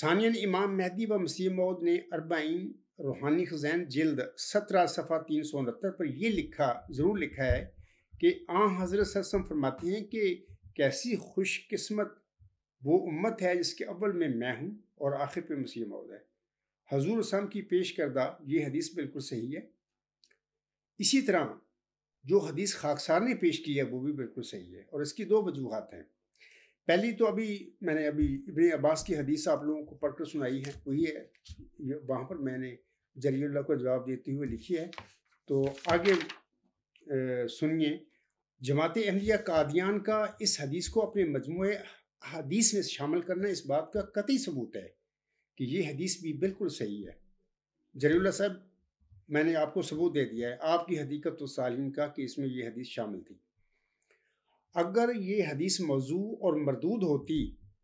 सानियन इमाम मेहदी व मसीह मौद ने अरबाइन रूहानी खजैन जल्द सत्रह सफ़ा तीन सौ उनहत्तर पर यह लिखा ज़रूर लिखा है कि आ हज़रत सरसम फरमाती हैं कि कैसी खुशकस्मत वो उम्मत है जिसके अव्वल में मैं हूँ और आखिर पे मसीह मौद है हजूर असम की पेश करदा ये हदीस बिल्कुल सही है इसी तरह जो हदीस खाकसार ने पेश की है वो भी बिल्कुल सही है और इसकी दो वजूहत हैं पहली तो अभी मैंने अभी इबन अब्बास की हदीस आप लोगों को पढ़कर सुनाई है वही है वहाँ पर मैंने जरील्ला को जवाब देते हुए लिखी है तो आगे सुनिए जमात अहलिया कादियान का इस हदीस को अपने मजमू हदीस में शामिल करना इस बात का कतई सबूत है कि ये हदीस भी बिल्कुल सही है जरीला साहब मैंने आपको सबूत दे दिया है आपकी हदीकत तो साल का कि इसमें यह हदीस शामिल थी अगर ये हदीस मौजू और मरदूद होती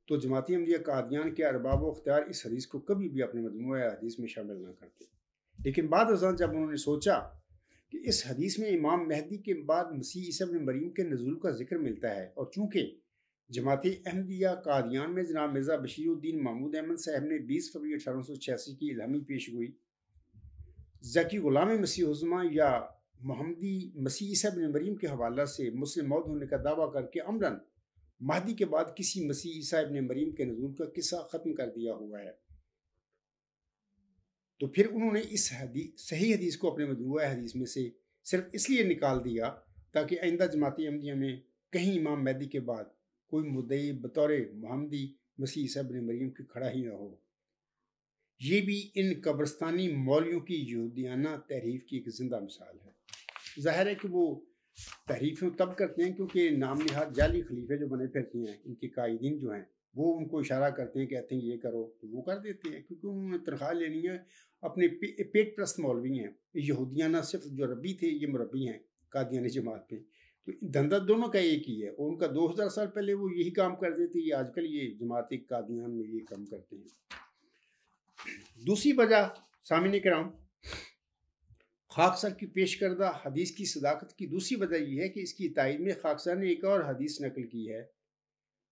तो जमाती अमलिया कादियान के अरबाब अख्तियार इस हदीस को कभी भी अपने मजमू हदीस में शामिल ना करते लेकिन बाद अजान जब उन्होंने सोचा कि इस हदीस में इमाम महदी के बाद मसीह इसब मरीम के नजूल का जिक्र मिलता है और चूँकि जमाती अहमदिया कादियान में जनाब मिर्ज़ा बशीरुद्दीन महमूद अहमद साहब ने 20 फरवरी अठारह सौ छियासी की इलामी पेश गोई जकी ग़ुलाम मसीहुजमा या मोहम्मदी मसीह साहब मरीम के हवाले से मुस्लिम मौत होने का दावा करके अमरन महदी के बाद किसी मसीह ईसा ने मरीम के नजूल का किस्सा ख़त्म कर दिया हुआ है तो फिर उन्होंने इस हदी, सही हदीस को अपने मजमूआ हदीस में से सिर्फ इसलिए निकाल दिया ताकि आइंदा जमाती अहमदिया में कहीं इमाम मैदी के बाद कोई मुद्दई बतौर महमदी मसीह सब ने मरियम की खड़ा ही ना हो ये भी इन कब्रस्तानी मौलियों की यहूदियाना तहरीफ की एक जिंदा मिसाल है ज़ाहिर है कि वो तहरीफें तब करते हैं क्योंकि नाम नहाद जाली खलीफे जो बने फिरते हैं इनके कायदीन जो हैं वो उनको इशारा करते हैं कहते हैं ये करो तो वो कर देते हैं क्योंकि उन्होंने तनख्वाह लेनी है अपने पे, पेट प्रस्त मौलवी हैं यहूदियाना सिर्फ जो रबी थे ये मरबी हैं कादियानी जमात में तो धंधा दोनों का एक ही है और उनका 2000 साल पहले वो यही काम करते थे आजकल ये जमाती कादियान में ये काम करते हैं दूसरी वजह सामने कराऊँ खाकसर की पेश करदा हदीस की सदाकत की दूसरी वजह यह है कि इसकी तायद में खाकसर ने एक और हदीस नकल की है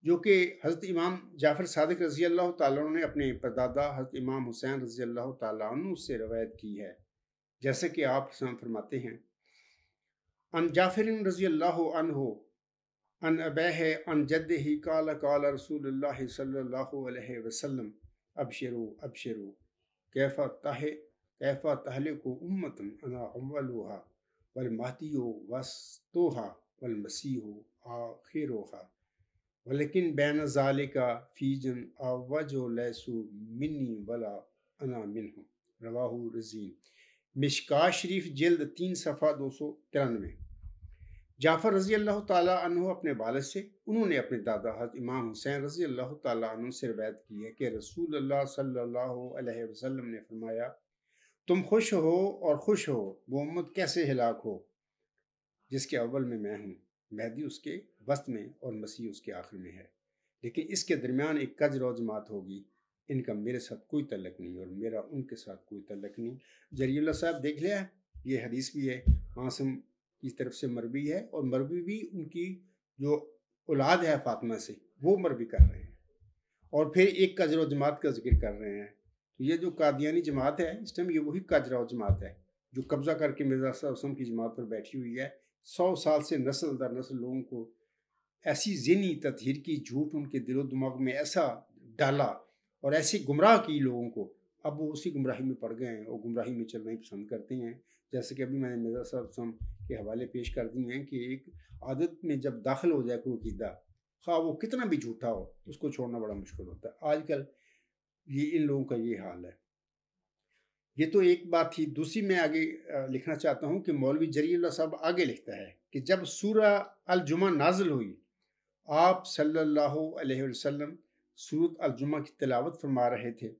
जो कि हज़रत इमाम जाफ़र सदक रज़ी अल्लाह तु ने अपने परदादा हज़रत इमाम हुसैन रज़ी अल्लाह तु से रवायत की है जैसे कि आप फरमाते हैं عن جعفر رضي الله عنه عن أباه عن جده قال قال رسول الله صلى الله عليه وسلم أبشروا أبشروا كيف تح كيف تهلك أمة أنا أولها والمهدي وسطها والمسيح آخرها ولكن بين ذلك فيجن أوج ليس مني ولا أنا منهم रवाह रजीम मिशका शरीफ जल्द तीन सफ़ा दो सौ तिरानवे जाफ़र रजी अल्लाह तु अपने वाल से उन्होंने अपने दादा हज इमाम हुसैन रजी अल्लाह तु से रवायत की है कि रसूल अल्लाह सल्लल्लाहु ने फरमाया तुम खुश हो और खुश हो वो उम्मत कैसे हिलाक हो जिसके अव्वल में मैं हूँ मेहदी उसके वस्त में और मसीह उसके आखिर में है लेकिन इसके दरमियान एक कज रोजमात होगी इनका मेरे साथ कोई तलक नहीं और मेरा उनके साथ कोई तलक नहीं जरियुल्ला साहब देख लिया ये हदीस भी है आसम की तरफ से मरवी है और मरवी भी उनकी जो औलाद है फातिमा से वो मरवी कर रहे हैं और फिर एक काजरा जमात का जिक्र कर रहे हैं तो ये जो कादियानी जमात है इस टाइम ये वही कजरा जमात है जो कब्ज़ा करके मिर्जा साहब की जमात पर बैठी हुई है सौ साल से नस्ल दर नस्ल लोगों को ऐसी जहनी तथहर की झूठ उनके दिलो दिमाग में ऐसा डाला और ऐसी गुमराह की लोगों को अब वो उसी गुमराही में पड़ गए हैं और गुमराही में चलना ही पसंद करते हैं जैसे कि अभी मैंने मिर्जा साहब सम के हवाले पेश कर दिए हैं कि एक आदत में जब दाखिल हो जाए कोई कीदा खा हाँ, वो कितना भी झूठा हो तो उसको छोड़ना बड़ा मुश्किल होता है आजकल ये इन लोगों का ये हाल है ये तो एक बात थी दूसरी मैं आगे लिखना चाहता हूँ कि मौलवी जरील्ला साहब आगे लिखता है कि जब सूरह अलजुमा नाजिल हुई आप सल्लल्लाहु अलैहि वसल्लम सूरत अलजुमा की तलावत फरमा रहे थे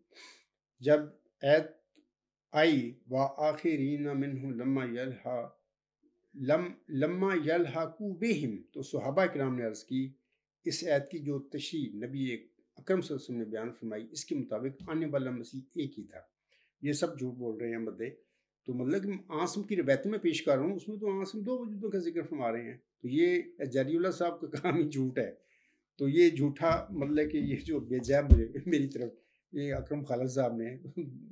जब ऐत आई व आखिरीन मिनहु लम्मा यलहा लम लम्मा यलहाकू बेहिम तो सुहाबा के नाम ने अर्ज़ की इस ऐत की जो तशी नबी एक अक्रम वसम ने बयान फरमाई इसके मुताबिक आने वाला मसीह एक ही था ये सब झूठ बोल रहे हैं मदे तो मतलब कि आसम की रवायत में पेश कर रहा हूँ उसमें तो आसम दो वजूदों का जिक्र फरमा रहे हैं तो ये जरीला साहब का काम ही झूठ है तो ये झूठा मतलब कि ये जो बेजैब मेरी तरफ ये अक्रम खालद साहब ने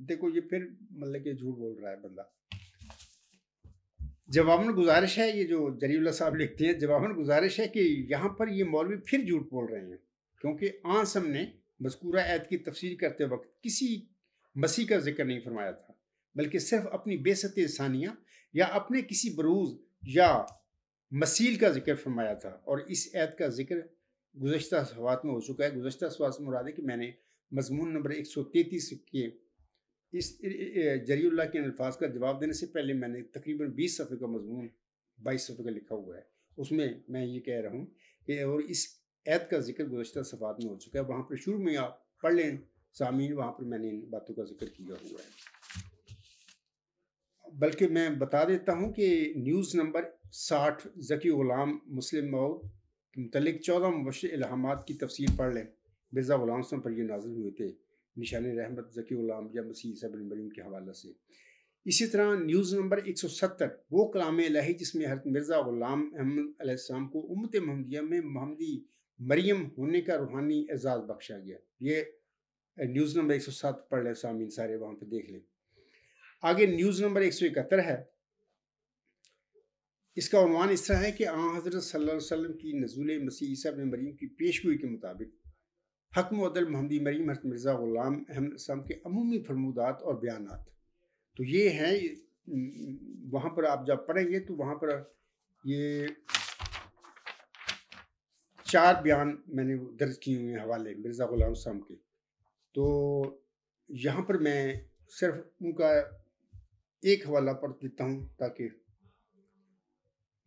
देखो ये फिर मतलब कि झूठ बोल रहा है बंदा जवाबन गुजारिश है ये जो जरीउल्ला साहब लिखते हैं जवाबन गुजारिश है कि यहाँ पर ये मौलवी फिर झूठ बोल रहे हैं क्योंकि आसम ने मस्कूरा ऐत की तफसीर करते वक्त किसी मसीह का जिक्र नहीं फरमाया था बल्कि सिर्फ अपनी बेसत सानिया या अपने किसी बरूज या मसील का जिक्र फरमाया था और इस ऐत का जिक्र गुजशत सवात में हो चुका है गुजशत सवात मुराद है कि मैंने मजमून नंबर एक सौ तैतीस के इस जरियल्ला के अल्फाज का जवाब देने से पहले मैंने तकरीबन बीस सफ़े का मजमून बाईस सफ़े का लिखा हुआ है उसमें मैं ये कह रहा हूँ कि और इस ऐत का जिक्र गुजशत सफ़ात में हो चुका है वहाँ पर शुरू में आप पढ़ लें सामीन वहाँ पर मैंने इन बातों का जिक्र किया हुआ है बल्कि मैं बता देता हूँ कि न्यूज़ नंबर साठ जकी ग़ुलाम मुस्लिम मऊ के मतलब चौदह मुबशर इलाहामात की तफसील पढ़ लें मिर्ज़ा ग़ुलाम सम पर यह नाजिल हुए थे निशान रहमत जकी ग़ुलाम या मसीह सब मरीम के हवाले से इसी तरह न्यूज़ नंबर 170 वो कलाम लही जिसमें हर मिर्ज़ा ग़ुलाम अहमद को उमत महमदिया में महमदी मरियम होने का रूहानी एजाज़ बख्शा गया ये न्यूज़ नंबर 107 पढ़ लें सामिन सारे वहाँ पर देख लें आगे न्यूज़ नंबर इकहत्तर है इसका अनुमान इस तरह है कि आ हज़रत सल्लल्लाहु अलैहि वसल्लम की नजूल मसीह ईसा मरीम की पेशगोई के मुताबिक अदल महमदी मरीम हरत मिर्ज़ा ग़ुलाम अहमद इस्लाम के अमूमी फरमूदात और बयान तो ये हैं वहाँ पर आप जब पढ़ेंगे तो वहाँ पर ये चार बयान मैंने दर्ज किए हुए हैं हवाले मिर्ज़ा ग़ुलाम इस्लाम के तो यहाँ पर मैं सिर्फ उनका एक हवाला पढ़ देता हूँ ताकि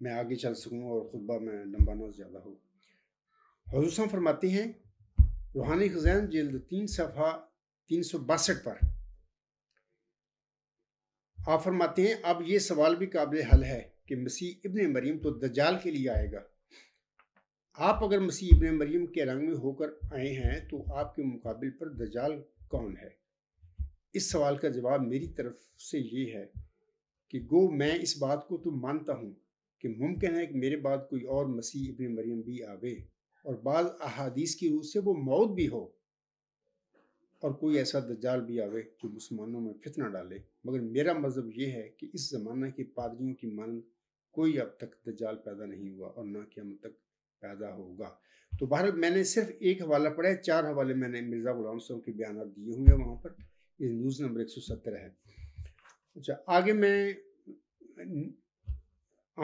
मैं आगे चल सकूँ और खुतबा में लंबा ना ज़्यादा हो हजूसा फरमाते हैं रूहानी खजैन जल्द तीन सफ़ा तीन सौ बासठ पर आप फरमाते हैं अब ये सवाल भी काबिल हल है कि मसीह इबन मरीम तो दजाल के लिए आएगा आप अगर मसीह इबन मरीम के रंग में होकर आए हैं तो आपके मुकाबले पर दजाल कौन है इस सवाल का जवाब मेरी तरफ से ये है कि गो मैं इस बात को तो मानता हूँ कि मुमकिन है कि मेरे बाद कोई और मसीह इबन मरीम भी आवे और बाद अहादीस की रूह से वो मौत भी हो और कोई ऐसा दज्जाल भी आवे जो मुसलमानों में फितना डाले मगर मेरा मज़हब यह है कि इस ज़माना के पादरियों की मान कोई अब तक दज्जाल पैदा नहीं हुआ और ना कि अब तक पैदा होगा तो बहरहाल मैंने सिर्फ एक हवाला पढ़ा है चार हवाले मैंने मिर्ज़ा गुलाम साहब के बयान दिए हुए हैं वहाँ पर ये न्यूज़ नंबर एक सौ सत्तर है अच्छा आगे मैं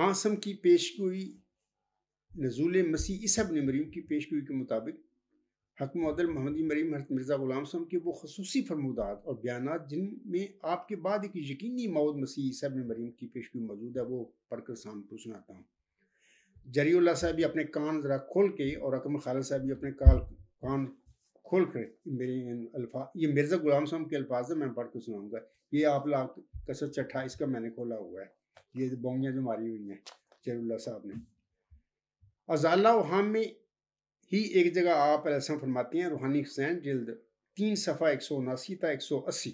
आसम की पेशगोई नजूल मसीह इसब ने मरीम की पेशगोई के मुताबिक हकम अदल महमदी मरीम हरत मिर्ज़ा गुलाम साहब के वो खसूस फरमूदात और बयान जिनमें आपके बाद एक यकीनी मऊद मसीह साहब ने मरीम की पेशगी मौजूद है वो पढ़कर शाम को सुनाता हूँ जरियोल्ला साहब भी अपने कान ज़रा खोल के और अकम खाला साहब भी अपने काल कान खोल कर मेरे ये मिर्ज़ा गुलाम साहब के अल्फाज है मैं पढ़ कर सुनाऊँगा ये आप लाख कसर चट्ठा इसका मैंने खोला हुआ है ये बोंगियाँ जो मारी हुई हैं जरियोल्ला साहब ने अजाला वहाम में ही एक जगह आप ऐसा फरमाते हैं रूहानी हुसैन जल्द तीन सफ़ा एक सौ उनासी था एक सौ अस्सी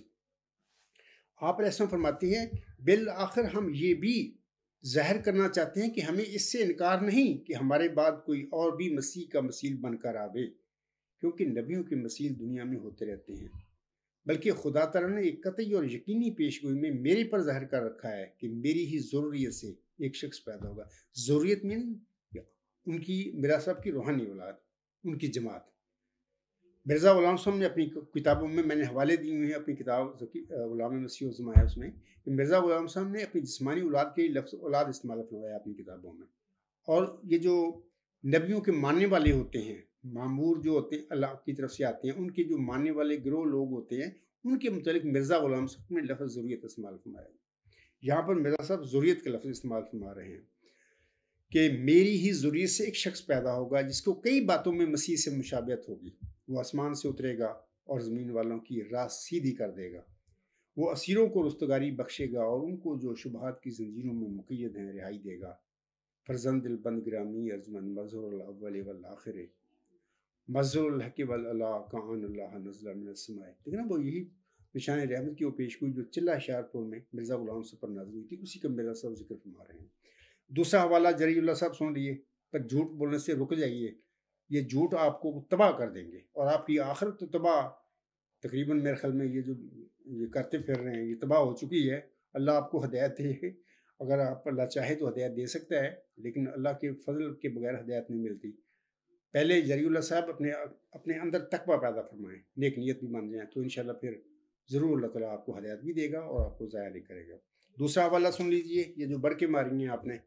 आप ऐसा फरमाती हैं बिल आखिर हम ये भी जहर करना चाहते हैं कि हमें इससे इनकार नहीं कि हमारे बाद कोई और भी मसीह का मसील बनकर आवे क्योंकि नबियों के मसील दुनिया में होते रहते हैं बल्कि खुदा तला ने एक कतई और यकीनी पेशगोई में मेरे पर जहर कर रखा है कि मेरी ही ज़रूरियत से एक शख्स पैदा होगा ज़रूरियत मीन उनकी मिर्जा साहब की रूहानी औलाद उनकी जमात मिर्ज़ा गुलाम साहब ने अपनी किताबों में मैंने हवाले दिए हुए हैं अपनी किताब जो कि गुलाम मसीह है उसमें कि मिर्ज़ा गुलाम साहब ने अपनी जिसमानी औलाद के लफ्ज़ औलाद इस्तेमाल फरमाया अपनी किताबों में और ये जो नबियों के मानने वाले होते हैं मामूर जो होते हैं अल्लाह की तरफ से आते हैं उनके जो मानने वाले गिरोह लोग होते हैं उनके मतलब मिर्ज़ा गुलाम साहब ने लफ्ज़ ज़रूरत इस्तेमाल फरमाया यहाँ पर मिर्ज़ा साहब ज़रूरत के लफ्ज़ इस्तेमाल फरमा रहे हैं कि मेरी ही जरूरी से एक शख्स पैदा होगा जिसको कई बातों में मसीह से मुशाबियत होगी वो आसमान से उतरेगा और ज़मीन वालों की राह सीधी कर देगा वो असीरों को रुस्तगारी बख्शेगा और उनको जो शुबहत की जंजीरों में मुकैद हैं रिहाई देगा फर्जंद बंद ग्रामी अर्जमंद मज़र आखिर मज़रहक लेकिन वो यही निशान रहमत की वो पेशगोई जो चिल्ला शारपुर में मिर्ज़ा गुलाम सुपर नाजम हुई थी उसी का मिर्जा सब जिक्र फरमा रहे हैं दूसरा हवाला जरीउल्ला साहब सुन लिए पर झूठ बोलने से रुक जाइए ये झूठ आपको तबाह कर देंगे और आपकी आखिर तो तबाह तकरीबन मेरे ख्याल में ये जो ये करते फिर रहे हैं ये तबाह हो चुकी है अल्लाह आपको हदायत दे अगर आप अल्लाह चाहे तो हदायत दे सकता है लेकिन अल्लाह के फजल के बगैर हदायत नहीं मिलती पहले जरीउल्ला साहब अपने अपने अंदर तकबा पैदा फरमाएं नेक नीयत भी मान जाएं तो इन फिर ज़रूर अल्लाह तला आपको हदायत भी देगा और आपको ज़ाया नहीं करेगा दूसरा हवाला सुन लीजिए ये जो बड़के मारी हैं आपने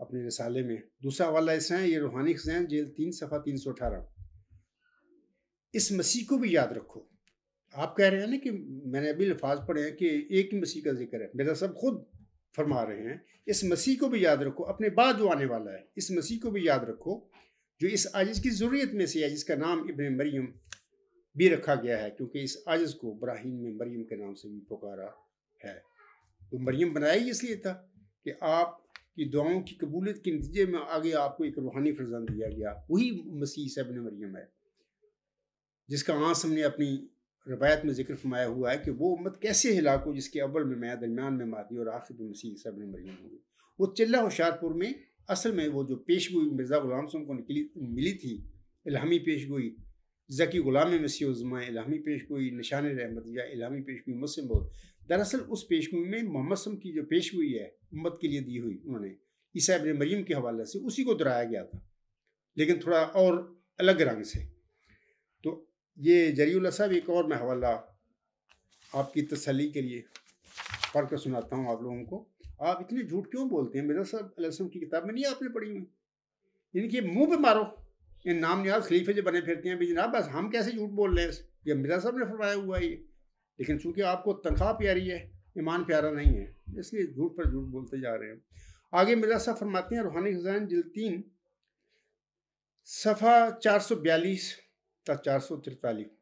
अपने रिसाले में दूसरा वाला ऐसा है ये रूहानी खजैन जेल तीन सफ़ा तीन सौ अठारह इस मसीह को भी याद रखो आप कह रहे हैं ना कि मैंने अभी लफाज पढ़े हैं कि एक ही मसीह का जिक्र है मेरा सब खुद फरमा रहे हैं इस मसीह को भी याद रखो अपने बाद जो आने वाला है इस मसीह को भी याद रखो जो इस आजिज़ की ज़रूरत में से है जिसका नाम इबन मरियम भी रखा गया है क्योंकि इस आजिज़ को ब्राहिम ने मरियम के नाम से भी पुकारा है तो मरियम बनाया इसलिए था कि आप कि दुआओं की कबूलियत के नतीजे में आगे आपको एक रूहानी फर्जन दिया गया वही मसीह सब मरियम है जिसका आसम ने अपनी रवायत में जिक्र फरमाया हुआ है कि वो उम्मत कैसे हिलाक हो जिसके अव्वल में मैं दरमियान में मादी और आखिर में मसीह सब ने मरियम हुई वो चिल्ला होशियारपुर में असल में वो जो पेशगोई मिर्ज़ा गुलाम सम को निकली मिली थी इलामी पेशगोई जकी गुलाम मसीह उज़मा इलामी पेशगोई निशान रहमतिया इलामी पेशगोई मुस्लिम बहुत दरअसल उस पेशगोई में मोहम्मद सम की जो पेश हुई है उम्मत के लिए दी हुई उन्होंने ईसा इबन मरीम के हवाले से उसी को दोहराया गया था लेकिन थोड़ा और अलग रंग से तो ये जरीउल्ला साहब एक और मैं हवाला आपकी तसली के लिए पढ़ कर सुनाता हूँ आप लोगों को आप इतने झूठ क्यों बोलते हैं मिर्जा साहब अलसम की किताब में नहीं आपने पढ़ी हुई यानी कि मुंह पे मारो ये नाम न्याज खलीफे जो बने फिरते हैं भाई जनाब बस हम कैसे झूठ बोल रहे हैं ये मिर्जा साहब ने फरमाया हुआ है ये लेकिन चूंकि आपको तनख्वाह प्यारी है ईमान प्यारा नहीं है इसलिए झूठ पर झूठ बोलते जा रहे हैं आगे मिर्जा साहब फरमाते हैं रूहानी खजान जिल तीन सफ़ा चार सौ बयालीस तथा चार सौ तिरतालीस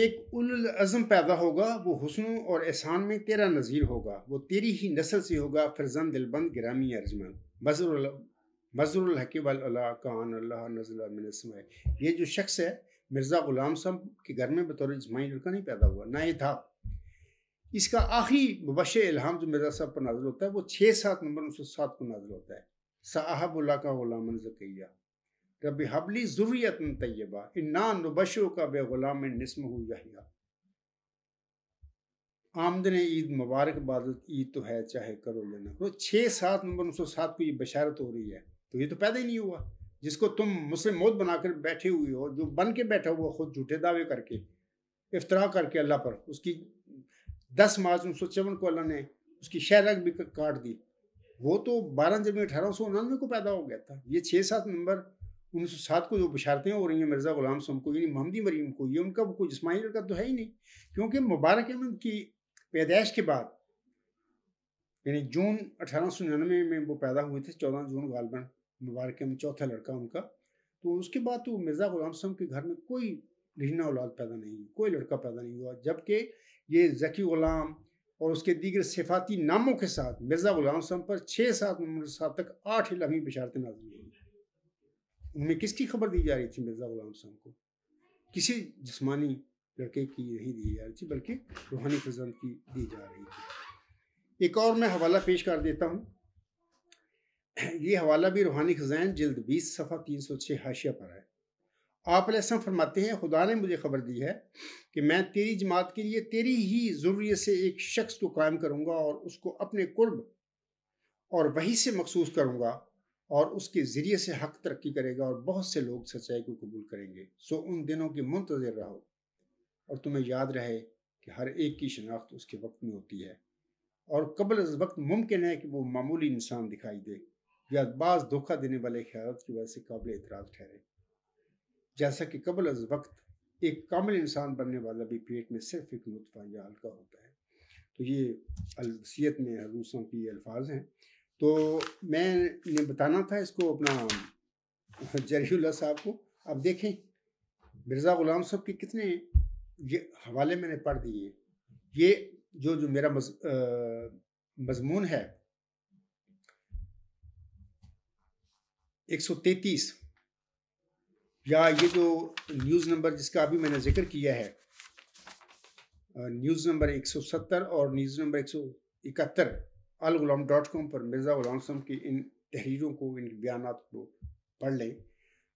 एक उल अज़म पैदा होगा वो हुस्न और एहसान में तेरा नज़ीर होगा वो तेरी ही नस्ल से होगा फरजन दिलबंद गिरामी अर्जमन बजर मजरुल हकीबल कान अल्लाह नज़ल ये जो शख्स है मिर्ज़ा ग़ुलाम साहब के घर में बतौर जमाई लड़का नहीं पैदा हुआ ना ये था इसका आखिरी मुबश इल्हाम जो मिर्ज़ा साहब पर नाजल होता है वो छः सात नंबर उन सौ सात को नाजल होता है साहबुल्ला का गुलाम जकैया रब हबली ज़रूरत तय्यबा इन्ना नुबशो का गुलाम नस्म हो यहिया आमदन ईद मुबारकबाद ईद तो है चाहे करो या ना करो छः सात नंबर उन्नीस सौ सात को ये बशारत हो रही है तो ये तो पैदा ही नहीं हुआ जिसको तुम मुस्लिम मौत बनाकर बैठे हुए हो जो बन के बैठा हुआ खुद झूठे दावे करके इफ्तरा करके अल्लाह पर उसकी दस मार्च उन्नीस सौ चौवन को अल्लाह ने उसकी शहरक भी काट दी वो तो बारह जनवरी अठारह सौ उन्नवे को पैदा हो गया था ये छः सात नंबर उन्नीस सौ सात को जो बशारतें हो रही हैं मिर्ज़ा गुलाम सोम को यानी मोहम्मदी मरीम को ये उनका कोई जिसमानी लड़का तो है ही नहीं क्योंकि मुबारक अहमद की पैदाइश के बाद यानी जून अठारह सौ निन्यानवे में वो पैदा हुए थे चौदह जून गालबन मुबारक में चौथा लड़का उनका तो उसके बाद तो मिर्ज़ा गुलाम सम के घर में कोई रिजना औलाद पैदा नहीं हुई कोई लड़का पैदा नहीं हुआ जबकि ये जकी गुलाम और उसके दीगर सिफाती नामों के साथ मिर्ज़ा गुलाम सम पर छः सात नंबर तक आठ इलामी बिशारतें नाजिल हुई उनमें किसकी खबर दी जा रही थी मिर्ज़ा गुलाम सम को किसी जिसमानी लड़के की नहीं दी जा रही थी बल्कि रूहानी फजंद की दी जा रही थी एक और मैं हवाला पेश कर देता हूँ ये हवाला भी रूहानी खजैन जल्द बीस सफ़ा तीन सौ छः हाशिया पर है आप फरमाते हैं खुदा ने मुझे खबर दी है कि मैं तेरी जमात के लिए तेरी ही जरूरी से एक शख्स को कायम करूँगा और उसको अपने कुर्ब और वही से मखसूस करूँगा और उसके ज़रिए से हक तरक्की करेगा और बहुत से लोग सच्चाई को कबूल करेंगे सो उन दिनों के मुंतज़र रहो और तुम्हें याद रहे कि हर एक की शनाख्त उसके वक्त में होती है और कबल अज वक्त मुमकिन है कि वो मामूली इंसान दिखाई दे या बाज धोखा देने वाले ख्याल की वजह से काबिल एतराज ठहरे जैसा कि कबल अज वक्त एक कामिल इंसान बनने वाला भी पेट में सिर्फ एक नुतफा या हल्का होता है तो ये अलसीत में हजूसों की अल्फाज हैं तो मैंने बताना था इसको अपना जरियुल्ला साहब को अब देखें मिर्ज़ा ग़ुलाम साहब के कितने ये हवाले मैंने पढ़ दिए ये जो जो मेरा मज, मज़मून है 133 या ये जो न्यूज़ नंबर जिसका अभी मैंने जिक्र किया है न्यूज़ नंबर 170 और news number 171 Al Ghulam dot com पर मिर्ज़ा गुलाम की इन तहरीरों को इन बयान को पढ़ लें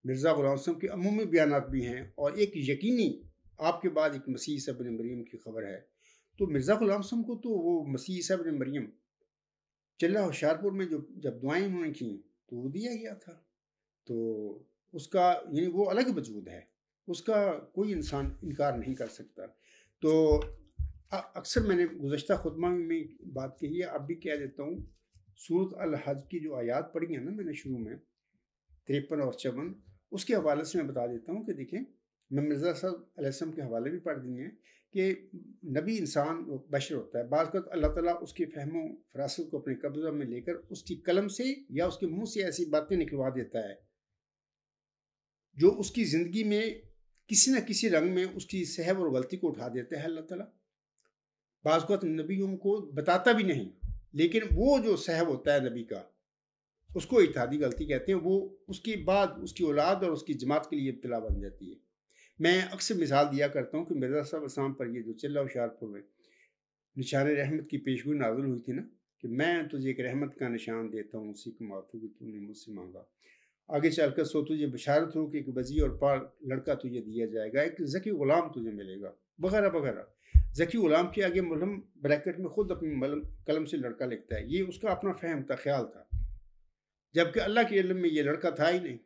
मिर्ज़ा गुलाम के अमूमी बयान भी हैं और एक यकीनी आपके बाद एक मसीह सब मरीम की खबर है तो मिर्ज़ा गुलाम को तो वो मसीह सब मरीम चिल्ला होशियारपुर में जो जब दुआएं उन्होंने की तो दिया गया था तो उसका यानी वो अलग वजूद है उसका कोई इंसान इनकार नहीं कर सकता तो अक्सर मैंने गुज्त खुतबा में बात कही है अब भी कह देता हूँ सूरत अल हज की जो आयात पढ़ी है ना मैंने शुरू में तिरपन और चवन उसके हवाले से मैं बता देता हूँ कि देखें मैं मिर्ज़ा साहब के हवाले भी पढ़ दिए हैं कि नबी इंसान बशर होता है बाज़ अल्लाह ताला उसकी फहमो फरासत को अपने कब्जा में लेकर उसकी कलम से या उसके मुंह से ऐसी बातें निकलवा देता है जो उसकी ज़िंदगी में किसी न किसी रंग में उसकी सहब और गलती को उठा देता है अल्लाह ताला बाज़ नबियों को बताता भी नहीं लेकिन वो जो सहब होता है नबी का उसको इतिहादी गलती कहते हैं वो उसके बाद उसकी औलाद और उसकी जमात के लिए इब्तला बन जाती है मैं अक्सर मिसाल दिया करता हूँ कि मिर्जा साहब असाम पर ये जो चिल्ला होशियारपुर में निशान रहमत की पेशगोई नाजुल हुई थी ना कि मैं तुझे एक रहमत का निशान देता हूँ उसी की माफी भी तूने मुझसे मांगा आगे चलकर सो तुझे बशारत हो कि एक वजी और पार लड़का तुझे दिया जाएगा एक जकी ग़ुलाम तुझे मिलेगा वगैरह वगैरह जकी ग़ुलाम के आगे मलम ब्रैकेट में ख़ुद अपनी मलम कलम से लड़का लिखता है ये उसका अपना फहम था ख्याल था जबकि अल्लाह के इलम में ये लड़का था ही नहीं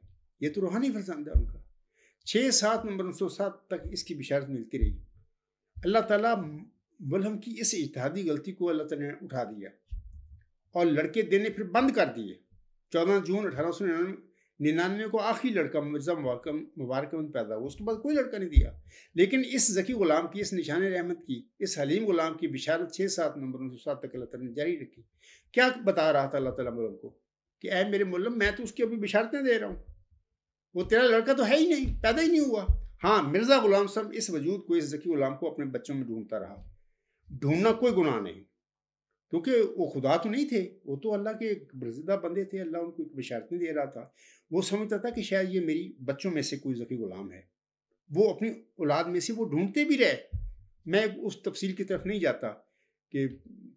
ये तो रूहानी फरसानदा उनका छः सात नंबर उन्नीस सौ सात तक इसकी बिशारत मिलती रही अल्लाह ताला मलहम की इस इतिहादी गलती को अल्लाह ताला ने उठा दिया और लड़के देने फिर बंद कर दिए चौदह जून अठारह सौ निन्यानवे निन्यानवे को आखिरी लड़का मिर्जा मुबारक मुबारकमंद पैदा हुआ उसके बाद कोई लड़का नहीं दिया लेकिन इस जकी गुलाम की इस निशान रहमत की इस हलीम गुलाम की बिशारत छः सात नंबर उन्नीस सौ सात तक अल्लाह ने जारी रखी क्या बता रहा था अल्लाह ताला मलहम को कि ऐ मेरे मुलम मैं तो उसकी अभी बिशारतें दे रहा हूँ वो तेरा लड़का तो है ही नहीं पैदा ही नहीं हुआ हाँ मिर्ज़ा गुलाम साहब इस वजूद को इस जकी गुलाम को अपने बच्चों में ढूंढता रहा ढूंढना कोई गुनाह नहीं क्योंकि वो खुदा तो नहीं थे वो तो अल्लाह के बरजिदा बंदे थे अल्लाह उनको एक बशारतें दे रहा था वो समझता था कि शायद ये मेरी बच्चों में से कोई जकी गुलाम है वो अपनी औलाद में से वो ढूंढते भी रहे मैं उस तफसील की तरफ नहीं जाता कि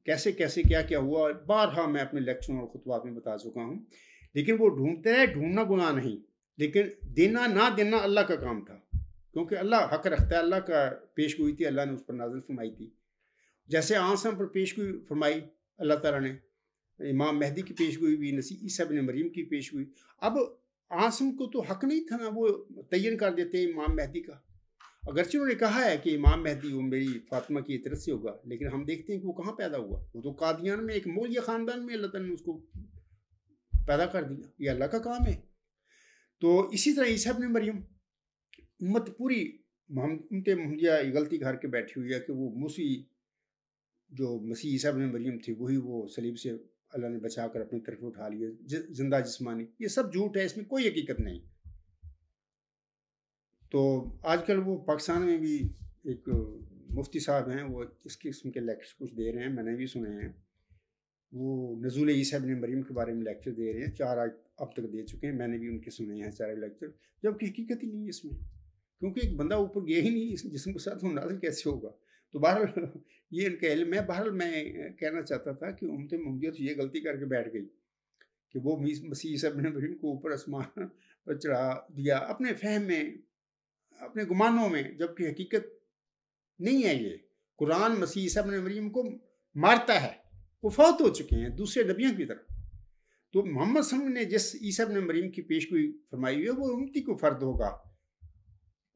कैसे कैसे क्या क्या हुआ बारहा मैं अपने लेक्चरों और खुतबात में बता चुका हूँ लेकिन वो ढूंढते रहे ढूंढना गुनाह नहीं लेकिन देना ना देना अल्लाह का काम था क्योंकि अल्लाह हक रखता है अल्लाह का पेश गोई थी अल्लाह ने उस पर नाजिल फरमाई थी जैसे आसम पर पेश गोई फरमाई अल्लाह तला ने इमाम मेहदी की पेश गोई हुई नसी ईसा ने मरीम की पेश हुई अब आसम को तो हक नहीं था ना वो तयन कर देते इमाम मेहदी का अगरचि उन्होंने कहा है कि इमाम मेहदी वो मेरी फातिमा की तरफ से होगा लेकिन हम देखते हैं कि वो कहाँ पैदा हुआ वो तो कादियान में एक मोलिया ख़ानदान में अल्लाह तला ने उसको पैदा कर दिया ये अल्लाह का काम है तो इसी तरह ईसा ने मरियम उम्मत पूरी उनके महमदिया गलती घर के बैठी हुई है कि वो मुसी जो मसीह ईसा ने मरियम थी वही वो सलीब से अल्लाह ने बचा कर अपनी तरफ उठा लिए जिंदा जिसमानी ये सब झूठ है इसमें कोई हकीकत नहीं तो आजकल वो पाकिस्तान में भी एक मुफ्ती साहब हैं वो इस किस्म के लेक्चर कुछ दे रहे हैं मैंने भी सुने हैं वो नजूल ईसा ने मरीम के बारे में लेक्चर दे रहे हैं चार आज अब तक दे चुके हैं मैंने भी उनके सुने हैं सारे लेक्चर जबकि हकीकत ही नहीं है इसमें क्योंकि एक बंदा ऊपर गया ही नहीं जिसम के साथ मुनाजिल कैसे होगा तो बहरहाल ये इनका इलम है बहरहाल मैं कहना चाहता था कि उमत मुमदिया तो ये गलती करके बैठ गई कि वो मसीह सब ने मरीम को ऊपर आसमान पर चढ़ा दिया अपने फहम में अपने गुमानों में जबकि हकीकत नहीं है ये कुरान मसीह सब ने मरीम को मारता है वो फौत हो चुके हैं दूसरे नबियों की तरफ तो मोहम्मद ने जिस ईसब ने मरीम की पेश फरमाई हुई है वो उमती को फ़र्द होगा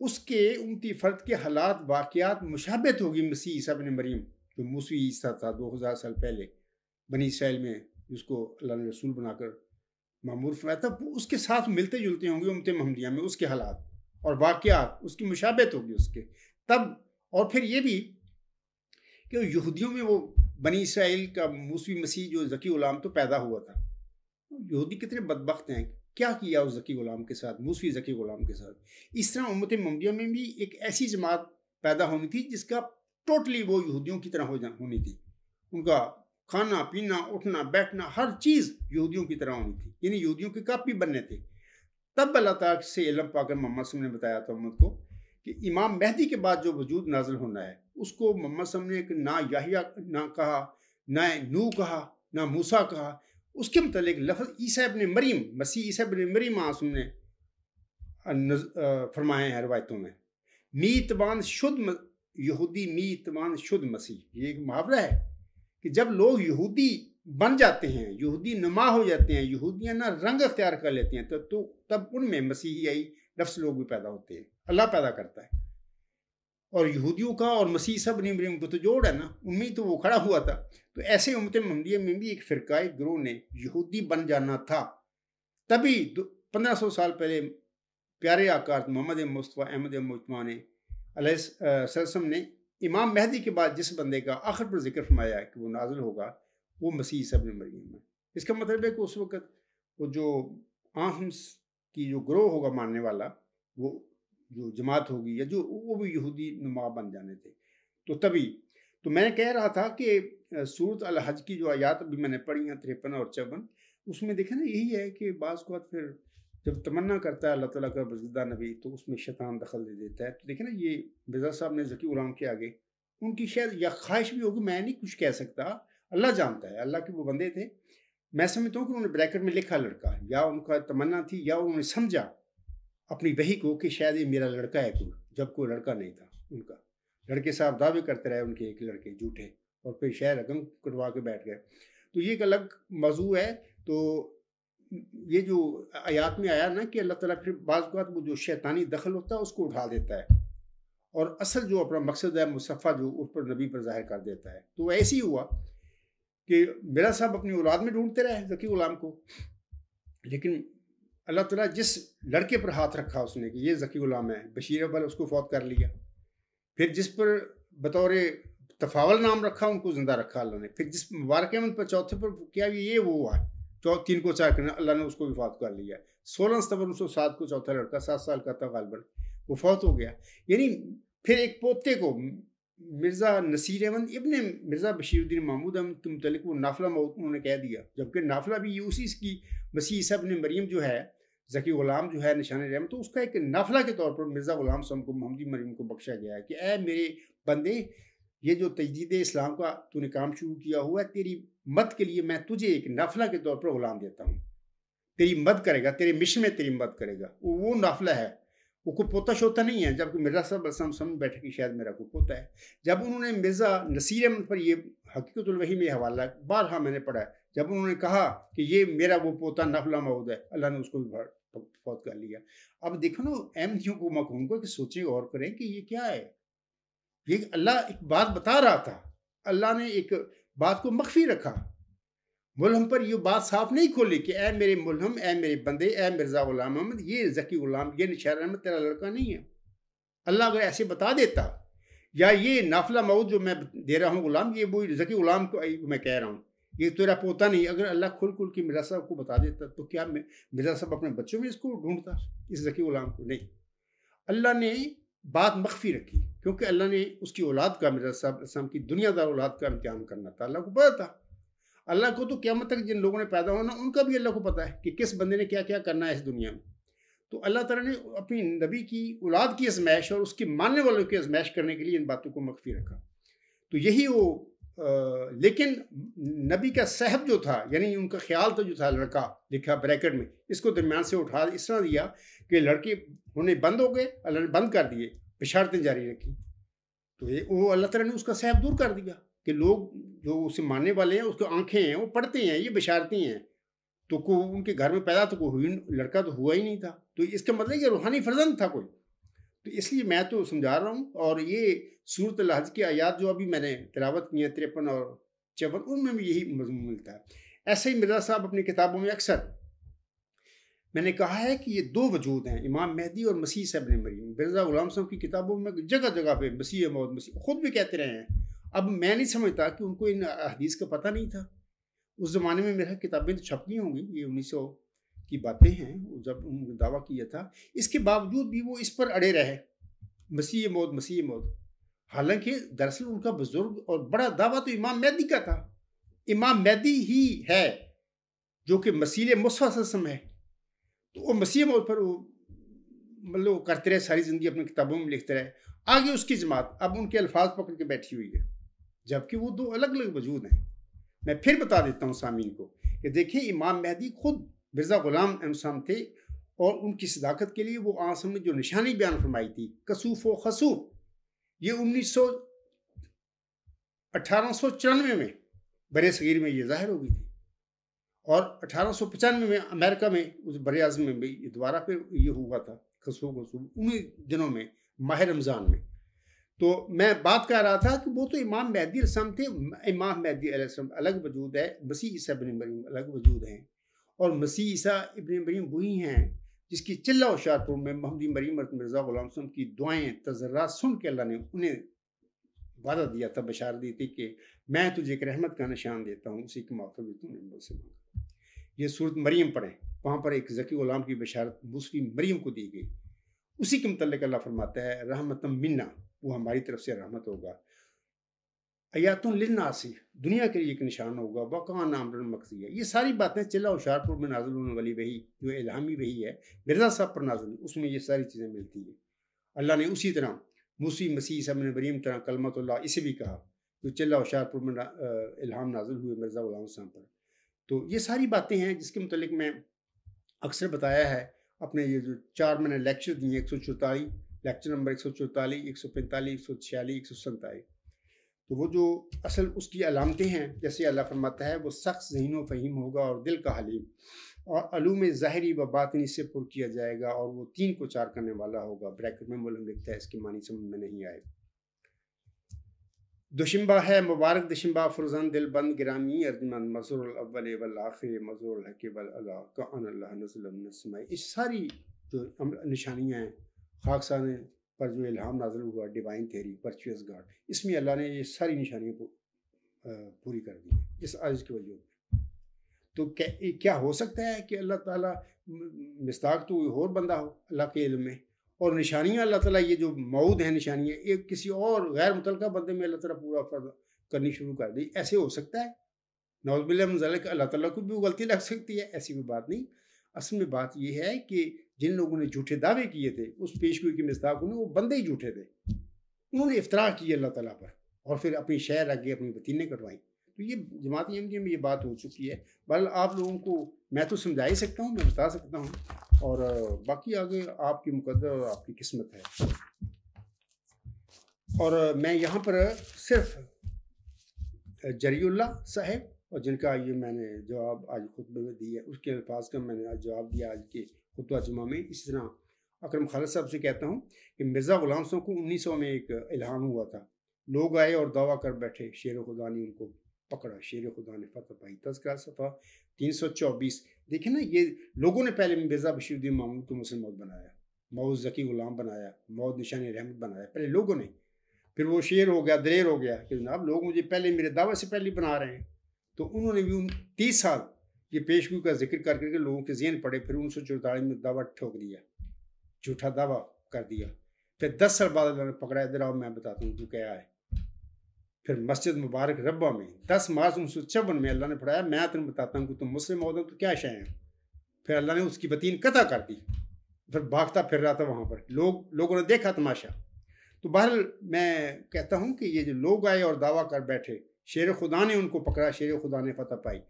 उसके उमती फ़र्द के हालात वाक़ात मुशाबत होगी मसीह ईसब ने मरीम जो तो मूसवी ईसा था दो हज़ार साल पहले बनी इसराइल में जिसको अल्लाह ने रसूल बनाकर मामूर फरमाया था वो उसके साथ मिलते जुलते होंगे उमत महमदिया में उसके हालात और वाक़ात उसकी मुशाबत होगी उसके तब और फिर ये भी कि यहूदियों में वो बनी इसराइल का मूसवी मसीह जो जकी ग़ुलाम तो पैदा हुआ था तो यहूदी कितने बदबخت हैं क्या किया उस जकी गुलाम के साथ मूसी जकी गुलाम के साथ इस तरह उम्मत ममदिया में भी एक ऐसी जमात पैदा होनी थी जिसका टोटली वो यहूदियों की तरह हो होनी थी उनका खाना पीना उठना बैठना हर चीज़ यहूदियों की तरह होनी थी यानी यहूदियों के काफी बनने थे तब अल्लाह ताक से इलम पाकर मोहम्मद ने बताया था उम्मत को कि इमाम महदी के बाद जो वजूद नाजिल होना है उसको मोहम्मद ने ना याहिया ना कहा ना नू कहा ना मूसा कहा उसके मतलब लफ्ज़ ईसा इबन मरीम मसीह ईसा इबन मरीम आसम ने फरमाए हैं रवायतों में मीतबान शुद्ध यहूदी मीतबान शुद्ध मसीह ये एक मुहावरा है कि जब लोग यहूदी बन जाते हैं यहूदी नमा हो जाते हैं यहूदियाँ ना रंग अख्तियार कर लेते हैं तो, तो तब उनमें आई लफ्स लोग भी पैदा होते हैं अल्लाह पैदा करता है और यहूदियों का और मसीह सब निमरिम को तो जोड़ है ना उनमें तो वो खड़ा हुआ था तो ऐसे उमत ममदिया में भी एक फ़िरकाई ग्रोह ने यहूदी बन जाना था तभी पंद्रह सौ साल पहले प्यारे आकार मोहम्मद मुस्तफ़ा अहमद मुजमा ने सरसम ने इमाम महदी के बाद जिस बंदे का आखिर पर जिक्र फरमाया कि वो नाजिल होगा वो मसीह सब मरीम है इसका मतलब है कि उस वक़्त वो जो आहम्स की जो ग्रोह होगा मानने वाला वो जो जमात होगी या जो वो भी यहूदी नुमा बन जाने थे तो तभी तो मैं कह रहा था कि सूरत अल हज की जो आयात अभी मैंने पढ़ी हैं तिरपन और चौवन उसमें देखे ना यही है कि बाज़ को फिर जब तमन्ना करता है अल्लाह तला का बजदा नबी तो उसमें शैतान दखल दे देता है तो देखे ना ये मिर्जा साहब ने जकी उलाम के आगे उनकी शायद या ख्वाहिश भी होगी मैं नहीं कुछ कह सकता अल्लाह जानता है अल्लाह के वो बंदे थे मैं समझता हूँ कि उन्होंने ब्रैकेट में लिखा लड़का या उनका तमन्ना थी या उन्होंने समझा अपनी वही को कि शायद ये मेरा लड़का है कोई जब कोई लड़का नहीं था उनका लड़के साहब दावे करते रहे उनके एक लड़के झूठे और फिर शहर रकम कटवा के बैठ गए तो ये एक अलग मौजू है तो ये जो आयात में आया ना कि अल्लाह ताला फिर बाज़ात वो जो शैतानी दखल होता है उसको उठा देता है और असल जो अपना मकसद है मुसफ़ा जो उस पर नबी पर जाहिर कर देता है तो ऐसे ही हुआ कि मेरा साहब अपनी औलाद में ढूंढते रहे जकी ग़ुलाम को लेकिन अल्लाह ताला जिस लड़के पर हाथ रखा उसने कि ये जकी ग़ुलाम है बशीर अब्बल उसको फौत कर लिया फिर जिस पर बतौर तफावल नाम रखा उनको जिंदा रखा अल्लाह ने फिर जिस मुबारक अहमद पर चौथे पर क्या ये वो हुआ है तीन को चार करना अल्लाह ने उसको भी फौत कर लिया सोलह सितंबर उन्नीस सौ सात को चौथा लड़का सात साल का था गालबन वो फौत हो गया यानी फिर एक पोते को मिर्ज़ा नसीर अहमद इबन मिर्ज़ा बशीरुद्दीन महमूद अहमद के मतलब वो नाफला मौत उन्होंने कह दिया जबकि नाफला भी उसी की मसीह सब ने मरीम जो है जकी गुलाम जो है निशान रहम तो उसका एक नाफला के तौर पर मिर्ज़ा गुलाम सम को मोहम्मदी मरीम को बख्शा गया है कि ए मेरे बंदे ये जो तजदीद इस्लाम का तूने काम शुरू किया हुआ है तेरी मत के लिए मैं तुझे एक नफला के तौर पर गुलाम देता हूँ तेरी मदद करेगा तेरे मिशन में तेरी मदद करेगा वो वो नफला है वो कोई पोता शोता नहीं है जबकि मिर्ज़ा साहब असलम सम बैठे कि शायद मेरा कोई पोता है जब उन्होंने मिर्ज़ा नसीर अहमद पर यह हकीकतुलवही में हवाला बारहा मैंने पढ़ा जब उन्होंने कहा कि ये मेरा वो पोता नफला मऊद है अल्लाह ने उसको भी फौत कर लिया अब देखो ना अहमदियों जियों को मैं कहूँगा कि सोचें और करें कि ये क्या है ये अल्लाह एक बात बता रहा था अल्लाह ने एक बात को मख्फी रखा मुलहम पर ये बात साफ नहीं खोली कि ए मेरे मुलहम ए मेरे बंदे ए मिर्ज़ा गुलाम अहमद ये जकी गुलाम ये निशार अहमद तेरा लड़का नहीं है अल्लाह अगर ऐसे बता देता या ये नाफला मऊद जो मैं दे रहा हूँ गुलाम ये वो जकी गुलाम को मैं कह रहा हूँ ये तो तेरा पोता नहीं अगर अल्लाह खुल खुल के मिर्जा साहब को बता देता तो क्या मिर्जा साहब अपने बच्चों में इसको ढूंढता इस जकी गुलाम को नहीं अल्लाह ने बात मख्फी रखी क्योंकि अल्लाह ने उसकी औलाद का मिर्जा साहब की दुनियादार औलाद का इम्तहान करना था अल्लाह को पता था अल्लाह को तो क्या तक जिन लोगों ने पैदा होना उनका भी अल्लाह को पता है कि किस बंदे ने क्या क्या करना है इस दुनिया में तो अल्लाह तला ने अपनी नबी की औलाद की आजमाइश और उसके मानने वालों की आजमाइश करने के लिए इन बातों को मख्फी रखा तो यही वो लेकिन नबी का सहब जो था यानी उनका ख्याल तो जो था लड़का लिखा ब्रैकेट में इसको दरमियान से उठा इस तरह दिया कि लड़के होने बंद हो गए अल्लाह ने बंद कर दिए बिशारतें जारी रखी तो ये वो अल्लाह तला ने उसका सहब दूर कर दिया कि लोग जो उसे मानने वाले हैं उसकी आंखें हैं वो पढ़ते हैं ये बिशारती हैं तो को उनके घर में पैदा तो कोई लड़का तो हुआ ही नहीं था तो इसका मतलब ये रूहानी फर्जंद था कोई तो इसलिए मैं तो समझा रहा हूँ और ये सूरत लहज की आयात जो अभी मैंने तिलावत की है तिरपन और चवन उनमें भी यही मजमून मिलता है ऐसे ही मिर्जा साहब अपनी किताबों में अक्सर मैंने कहा है कि ये दो वजूद हैं इमाम मेहदी और मसीह साहब ने मरीम मिर्जा गुलाम साहब की किताबों में जगह जगह पे मसीह मौत मसीह खुद भी कहते रहे हैं अब मैं नहीं समझता कि उनको इन हदीस का पता नहीं था उस ज़माने में मेरा किताबें तो छप गई होंगी ये उन्नीस सौ की बातें हैं जब दावा किया था इसके बावजूद भी वो इस पर अड़े रहे मसीह मौत मसीह मौत हालांकि दरअसल उनका बुजुर्ग और बड़ा दावा तो इमाम मैदी का था इमाम मैदी ही है जो कि मसील मुसम है तो वो मसीह मौत पर वो मतलब वो करते रहे सारी ज़िंदगी अपनी किताबों में लिखते रहे आगे उसकी जमात अब उनके अल्फाज पकड़ के बैठी हुई है जबकि वो दो अलग अलग वजूद हैं मैं फिर बता देता हूँ सामीन को कि देखिए इमाम मेहदी खुद मिर्ज़ा ग़ुलाम अहमसम थे और उनकी सदाकत के लिए वो आसम ने जो निशानी बयान फरमाई थी कसूफ व खसूफ ये उन्नीस सौ अठारह सौ चौरानवे में बर सगीर में ये ज़ाहिर हो गई थी और अठारह सौ पचानवे में अमेरिका में उस बर अजम में भी दोबारा फिर ये हुआ था खसूफ खसूफ उन्हीं दिनों में माह रमज़ान में तो मैं बात कर रहा था कि वो तो इमाम महदी थे इमाम महदी अलग वजूद है बसी इस बनी मरीम अलग वजूद हैं और मसीह ईसा इबन मरीम वही हैं जिसकी चिल्ला होशारपुर में महमदी मरीम मिर्ज़ा गुलाम सुन की दुआएँ तजर्रा सुन के अल्लाह ने उन्हें वादा दिया था बशार दी थी कि मैं तुझे एक रहमत का निशान देता हूँ उसी के मौके पर तूने मुझसे मांगा ये सूरत मरीम पढ़ें वहाँ पर एक जकी गुलाम की बशारत मुस्लिम मरीम को दी गई उसी के मतलब अल्लाह फरमाता है रहमत मिन्ना वो हमारी तरफ से रहमत होगा अयातुल लिन्नासी दुनिया के लिए एक निशान होगा वक़ा नामरन मकसी है ये सारी बातें चिल्ला होशारपुर में नाजुल होने वाली वही जो इलामी वही है मिर्जा साहब पर नाजुल उसमें ये सारी चीज़ें मिलती हैं अल्लाह ने उसी तरह मूसी मसीह ने बरीम तरह कलमतुल्ला इसे भी कहा जो चिल्ला होशियारपुर में ना, इल्हाम नाजुल हुए मिर्ज़ा गुलाम साहब पर तो ये सारी बातें हैं जिसके मतलब मैं अक्सर बताया है अपने ये जो चार मैंने लेक्चर दिए एक सौ चौतालीस लेक्चर नंबर एक सौ चौतालीस एक सौ पैंतालीस एक सौ छियालीस एक सौ सैंतालीस तो वो जो असल उसकी अलामतें हैं जैसे अल्लाह फरमाता है वो सख्त जहन व फ़हीम होगा और दिल का हलीम और अलूम ज़ाहरी व बातनी से पुर किया जाएगा और वो तीन को चार करने वाला होगा ब्रैकेट में मुलम लिखता है इसकी मानी समझ में नहीं आए दुशंबा है मुबारक दुशंबा दिल बंद ग्रामी अर्जमंद मजूर अव्वल वल्आखिर मजूर हकीबल का इस सारी जो निशानियाँ हैं खाकसा ने पर जो इल्हाम नाजल हुआ डिवाइन थेरी वर्चुअस गॉड इसमें अल्लाह ने ये सारी निशानियाँ पूरी कर दी इस आज की वजह तो क्या क्या हो सकता है कि अल्लाह ताला मिस्ताक तो कोई और बंदा हो अल्लाह के इल्म में और निशानियाँ अल्लाह ताला ये जो मऊद हैं निशानियाँ एक किसी और गैर मुतलका बंदे में अल्लाह ताला पूरा करनी शुरू कर दी ऐसे हो सकता है नौजबिल्ला अल्लाह ताला को भी गलती लग सकती है ऐसी कोई बात नहीं असल में बात यह है कि जिन लोगों ने झूठे दावे किए थे उस पेशगोई की मजदाक में वो बंदे ही झूठे थे उन्होंने इफ्तरा की अल्लाह तला पर और फिर अपनी शहर आगे अपनी वतीने कटवाई तो ये जमात एमडीए में ये बात हो चुकी है बल आप लोगों को मैं तो समझा ही सकता हूँ मैं बता सकता हूँ और बाकी आगे आपकी मुकदर और आपकी किस्मत है और मैं यहाँ पर सिर्फ जरील्ला साहेब और जिनका ये मैंने जवाब आज खुतबे में दी है उसके अल्फाज का मैंने आज जवाब दिया आज के खुतबा जुमा में इसी तरह अक्रम खालद साहब से कहता हूँ कि मिर्ज़ा गुलाम सौ को उन्नीस सौ में एक एलान हुआ था लोग आए और दावा कर बैठे शेर खुदा ने उनको पकड़ा शेर खुदा ने फतः पाई तस्करा सफ़ा तीन सौ चौबीस देखे ना ये लोगों ने पहले मिर्ज़ा बशीरुद्दीन महमूद को मुस्लिम मौत बनाया मऊद जकी गुलाम बनाया मऊद निशान रहमत बनाया पहले लोगों ने फिर वो शेर हो गया दलेर हो गया कि जनाब लोग मुझे पहले मेरे दावे से पहले बना रहे हैं तो उन्होंने भी उन तीस साल ये पेशगी का जिक्र कर करके लोगों के जहन पड़े फिर उन्नीस सौ चौतालीस में दावा ठोक दिया झूठा दावा कर दिया फिर दस साल बाद अल्लाह ने पकड़ा इधर आओ मैं बताता हूँ तू क्या है फिर मस्जिद मुबारक रब्बा में दस मार्च उन्नीस सौ चौवन में अल्लाह ने पढ़ाया मैं तुम्हें बताता हूँ कि तुम मुस्लिम हो तो क्या शायद है फिर अल्लाह ने उसकी बतीन कथा कर दी फिर भागता फिर रहा था वहाँ पर लोग लोगों ने देखा तमाशा तो बहरहाल मैं कहता हूँ कि ये जो लोग आए और दावा कर बैठे शेर खुदा ने उनको पकड़ा शेर खुदा ने फतह पाई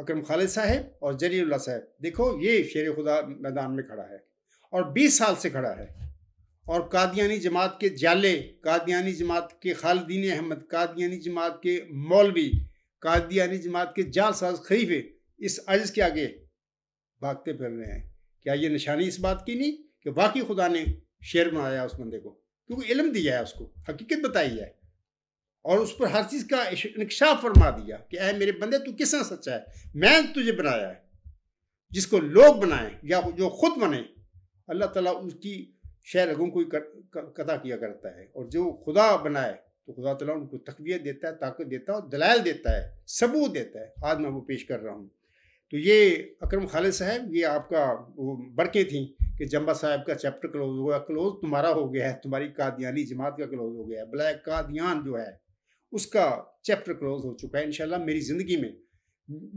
अक्रम खालिद साहब और जरील्ला साहब देखो ये शेर खुदा मैदान में खड़ा है और 20 साल से खड़ा है और कादियानी जमात के जाले कादियानी जमात के खालदीन अहमद कादियानी जमात के मौलवी कादियानी जमात के जालसाज खरीफे इस अज़ के आगे भागते फिर रहे हैं क्या ये निशानी इस बात की नहीं कि वाकई खुदा ने शेर बनाया उस बंदे को क्योंकि इलम दिया है उसको हकीकत बताई है और उस पर हर चीज़ का इंकशाफ फरमा दिया कि अः मेरे बंदे तू किस सच्चा है मैं तुझे बनाया है जिसको लोग बनाएं या जो खुद बने अल्लाह ताला उसकी शह रगों को कदा किया करता है और जो खुदा बनाए तो खुदा तला उनको तकबीत देता है ताकत देता है और दलाल देता है सबूत देता है आज मैं वो पेश कर रहा हूँ तो ये अक्रम खालिद साहब ये आपका वो बरकें थी कि जम्बा साहब का चैप्टर क्लोज हो गया क्लोज तुम्हारा हो गया है तुम्हारी कादियानी जमात का क्लोज हो गया है ब्लैक कादियान जो है उसका चैप्टर क्लोज हो चुका है इनशाला मेरी ज़िंदगी में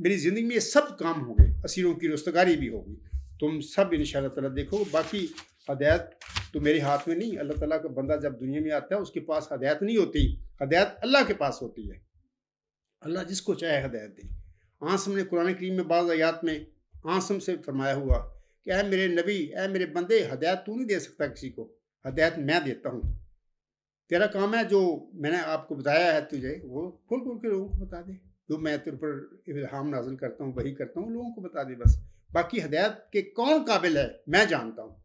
मेरी ज़िंदगी में ये सब काम हो गए असीरों की रोस्तगारी भी होगी तुम सब इन शाह देखो बाकी हदायत तो मेरे हाथ में नहीं अल्लाह ताला का बंदा जब दुनिया में आता है उसके पास हदायत नहीं होती हदायत अल्लाह के पास होती है अल्लाह जिसको चाहे हदायत दे आसम ने कुरान करीम में बाज़ आयात में आसम से फरमाया हुआ कि अः मेरे नबी अः मेरे बंदे हदायत तू नहीं दे सकता किसी को हदायत मैं देता हूँ तेरा काम है जो मैंने आपको बताया है तुझे वो खुल खुल के लोगों को बता दे जो मैं तेरे पर इल्हाम नाजिल करता हूँ वही करता हूँ लोगों को बता दे बस बाकी हदायत के कौन काबिल है मैं जानता हूँ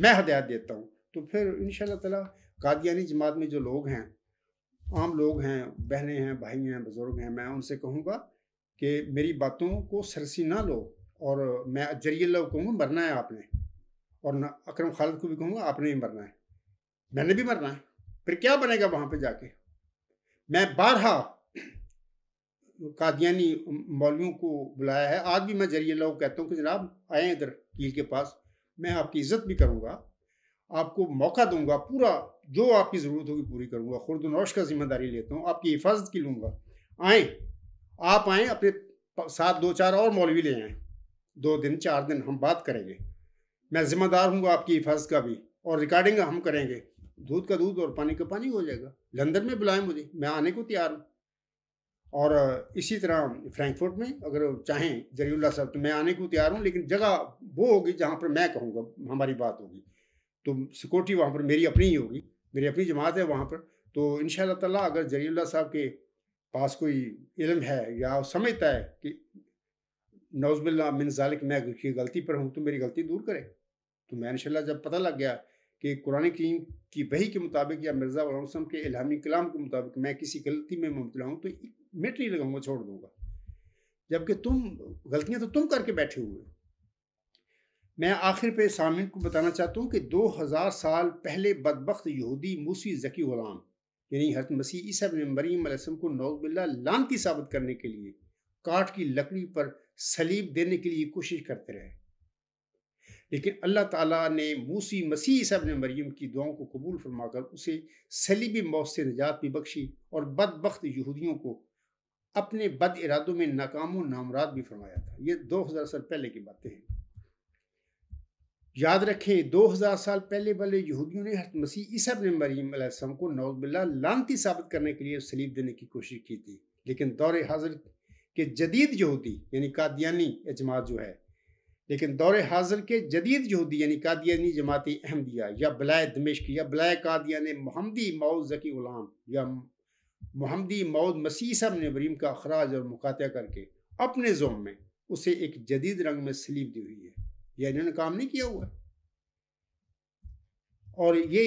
मैं हदायत देता हूँ तो फिर इन ताला कादियानी जमात में जो लोग हैं आम लोग हैं बहनें हैं भाई हैं बुज़ुर्ग हैं मैं उनसे कहूँगा कि मेरी बातों को सरसी ना लो और मैं जरिए लोग कहूँगा मरना है आपने और अकरम खालिद को भी कहूँगा आपने भी मरना है मैंने भी मरना है फिर क्या बनेगा वहां पे जाके मैं बारहा कादियानी मौलवियों को बुलाया है आज भी मैं जरिए लोग कहता हूँ कि जनाब आए अगर कील के पास मैं आपकी इज्जत भी करूँगा आपको मौका दूंगा पूरा जो आपकी ज़रूरत होगी पूरी करूँगा खुर्द नौश का जिम्मेदारी लेता हूँ आपकी हिफाजत की लूँगा आए आप आए अपने साथ दो चार और मौलवी ले आए दो दिन चार दिन हम बात करेंगे मैं ज़िम्मेदार हूँ आपकी हिफाजत का भी और रिकॉर्डिंग हम करेंगे दूध का दूध और पानी का पानी हो जाएगा लंदन में बुलाएं मुझे मैं आने को तैयार हूँ और इसी तरह फ्रैंकफर्ट में अगर चाहें जरियल्ला साहब तो मैं आने को तैयार हूँ लेकिन जगह वो होगी जहाँ पर मैं कहूँगा हमारी बात होगी तो सिक्योरिटी वहाँ पर मेरी अपनी ही होगी मेरी अपनी जमात है वहाँ पर तो इन ताला अगर जरियल्ला साहब के पास कोई इलम है या समझता है कि नौजबिल्ला मिन जालिक मैं गलती पर हूँ तो मेरी गलती दूर करें तो मैं इनशाला जब पता लग गया कि कुरान करीम की वही के मुताबिक या मिर्ज़ा वसम के इलामी कलाम के मुताबिक मैं किसी गलती में मुबला हूँ तो मिट नहीं लगाऊंगा छोड़ दूंगा जबकि तुम गलतियाँ तो तुम करके बैठे हुए मैं आखिर पे सामिन को बताना चाहता हूँ कि 2000 साल पहले बदबخت यहूदी मूसी जकी गुलाम यानी हरत मसीह ईसा मरीम को नौबिल्ला लानती साबित करने के लिए काठ की लकड़ी पर सलीब देने के लिए कोशिश करते रहे लेकिन अल्लाह ताला ने मूसी मसीह साहब ने मरीम की दुआओं को कबूल फरमाकर उसे सलीबी मौत से निजात भी बख्शी और बदबक यहूदियों को अपने बद इरादों में नाकाम नामराद भी फरमाया था ये दो हज़ार साल पहले की बातें हैं याद रखें दो हज़ार साल पहले वाले यहूदियों ने हजरत मसीह ईसा ने मरीम को नौजबिल्ला लानती साबित करने के लिए सलीब देने की कोशिश की थी लेकिन दौरे हाजिर के जदीद यहूदी यानी कादियानी एजमात जो है लेकिन दौर हाजिर के जदीद यहूदी यानी कादियानी जमाती अहमदिया या बलाय दमिश्क या बलाय कादिया ने मोहम्मदी माउद ज़की ग़ुलाम या मोहम्मदी माउद मसीह साहब ने वरीम का अखराज और मुकात करके अपने जोम में उसे एक जदीद रंग में सलीब दी हुई है या इन्होंने काम नहीं किया हुआ और ये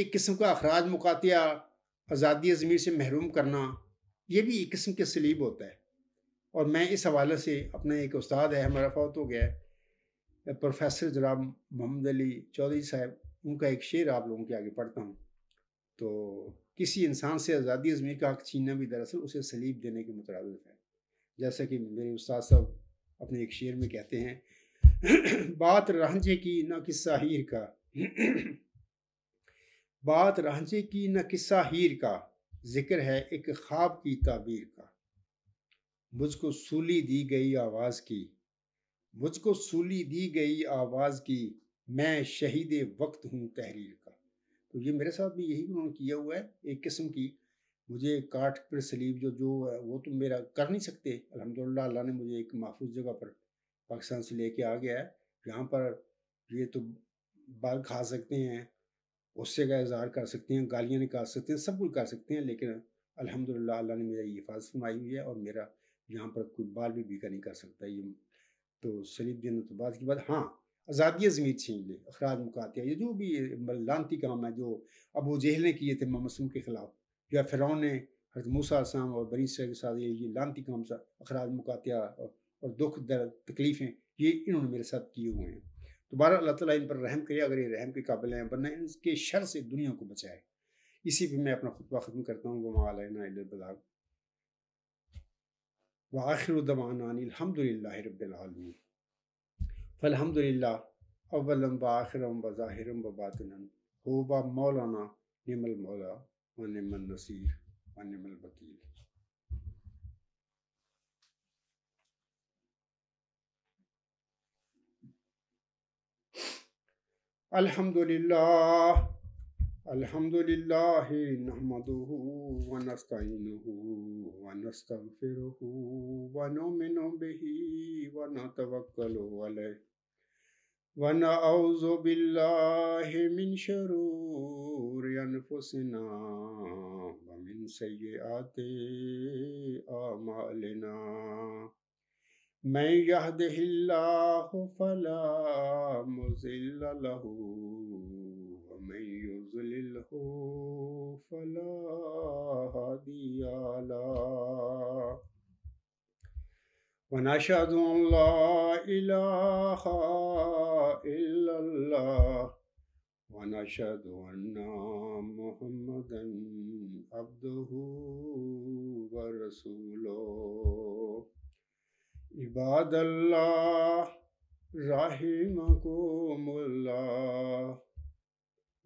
एक किस्म का अखराज मुकातिया आज़ादी ज़मीर से महरूम करना ये भी एक किस्म के सलीब होता है और मैं इस हवाले से अपने एक उस्ताद है हमारा फौत हो गया है प्रोफेसर जनाब मोहम्मद अली चौधरी साहब उनका एक शेर आप लोगों के आगे पढ़ता हूँ तो किसी इंसान से आज़ादी अजमेर का हक छीनना भी दरअसल उसे सलीब देने के मुतरद है जैसा कि मेरे उस्ताद साहब अपने एक शेर में कहते हैं बात रांझे की ना किस्सा हीर का बात रांझे की न किस्सा हीर का जिक्र है एक ख्वाब की ताबीर का मुझको सूली दी गई आवाज़ की मुझको सूली दी गई आवाज़ की मैं शहीद वक्त हूँ तहरीर का तो ये मेरे साथ भी यही उन्होंने किया हुआ है एक किस्म की मुझे काट पर सलीब जो जो है वो तो मेरा कर नहीं सकते अल्हम्दुलिल्लाह अल्लाह ने मुझे एक महफूज जगह पर पाकिस्तान से लेके आ गया है यहाँ पर ये तो बाल खा सकते हैं गुस्से का इजहार कर सकते हैं गालियाँ निकाल सकते हैं सब कुछ कर सकते हैं लेकिन अलहमदिल्ला अल्लाह ने मेरा ये हिफाजत फरमाई हुई है और मेरा यहाँ पर कोई बाल भी बीका नहीं कर सकता ये तो शरीफ दिन तो बाद की बाद हाँ आज़ादियाँ ज़मीर छीन ले अखराज मुकातिया ये जो भी लानती काम है जो अबू जहल ने किए थे ममसूम के ख़िलाफ़ या फिर ने हर मूसा साम और बनी के साथ ये ये लानती काम सा अखराज मुकातिया और दुख दर्द तकलीफ़ें ये इन्होंने मेरे साथ किए हुए हैं दोबारा तो अल्लाह तला इन पर रहम करे अगर ये रहम के काबिल हैं वरना इनके शर से दुनिया को बचाए इसी पर मैं अपना खुतबा ख़त्म करता हूँ वो अलैना व आखिर दमानदल रबालमी फ़लहमदिल्ला अवलम व आखिरम व ज़ाहिरम व बातन होबा मौलाना निमल मौला व निमल नसीर व निमल वकील अल्हम्दुलिल्लाह अल्हम्दुलिल्लाह नहमदुहु व नस्ताइनुहु व नस्तगफिरुहु व नुमिनु बिहि व नतवक्कलु अलैहि व नअऊजु बिल्लाहि मिन शुरूरि من يهده الله فلا مضل له من يضلله فلا هادي له ونشهد أن لا إله إلا الله ونشهد أن محمدا عبده ورسوله عباد الله رحمكم الله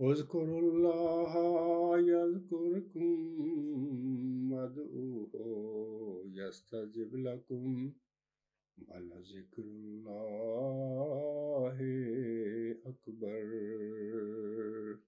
اذكروا الله يذكركم وادعوه يستجب لكم ولذكر الله أكبر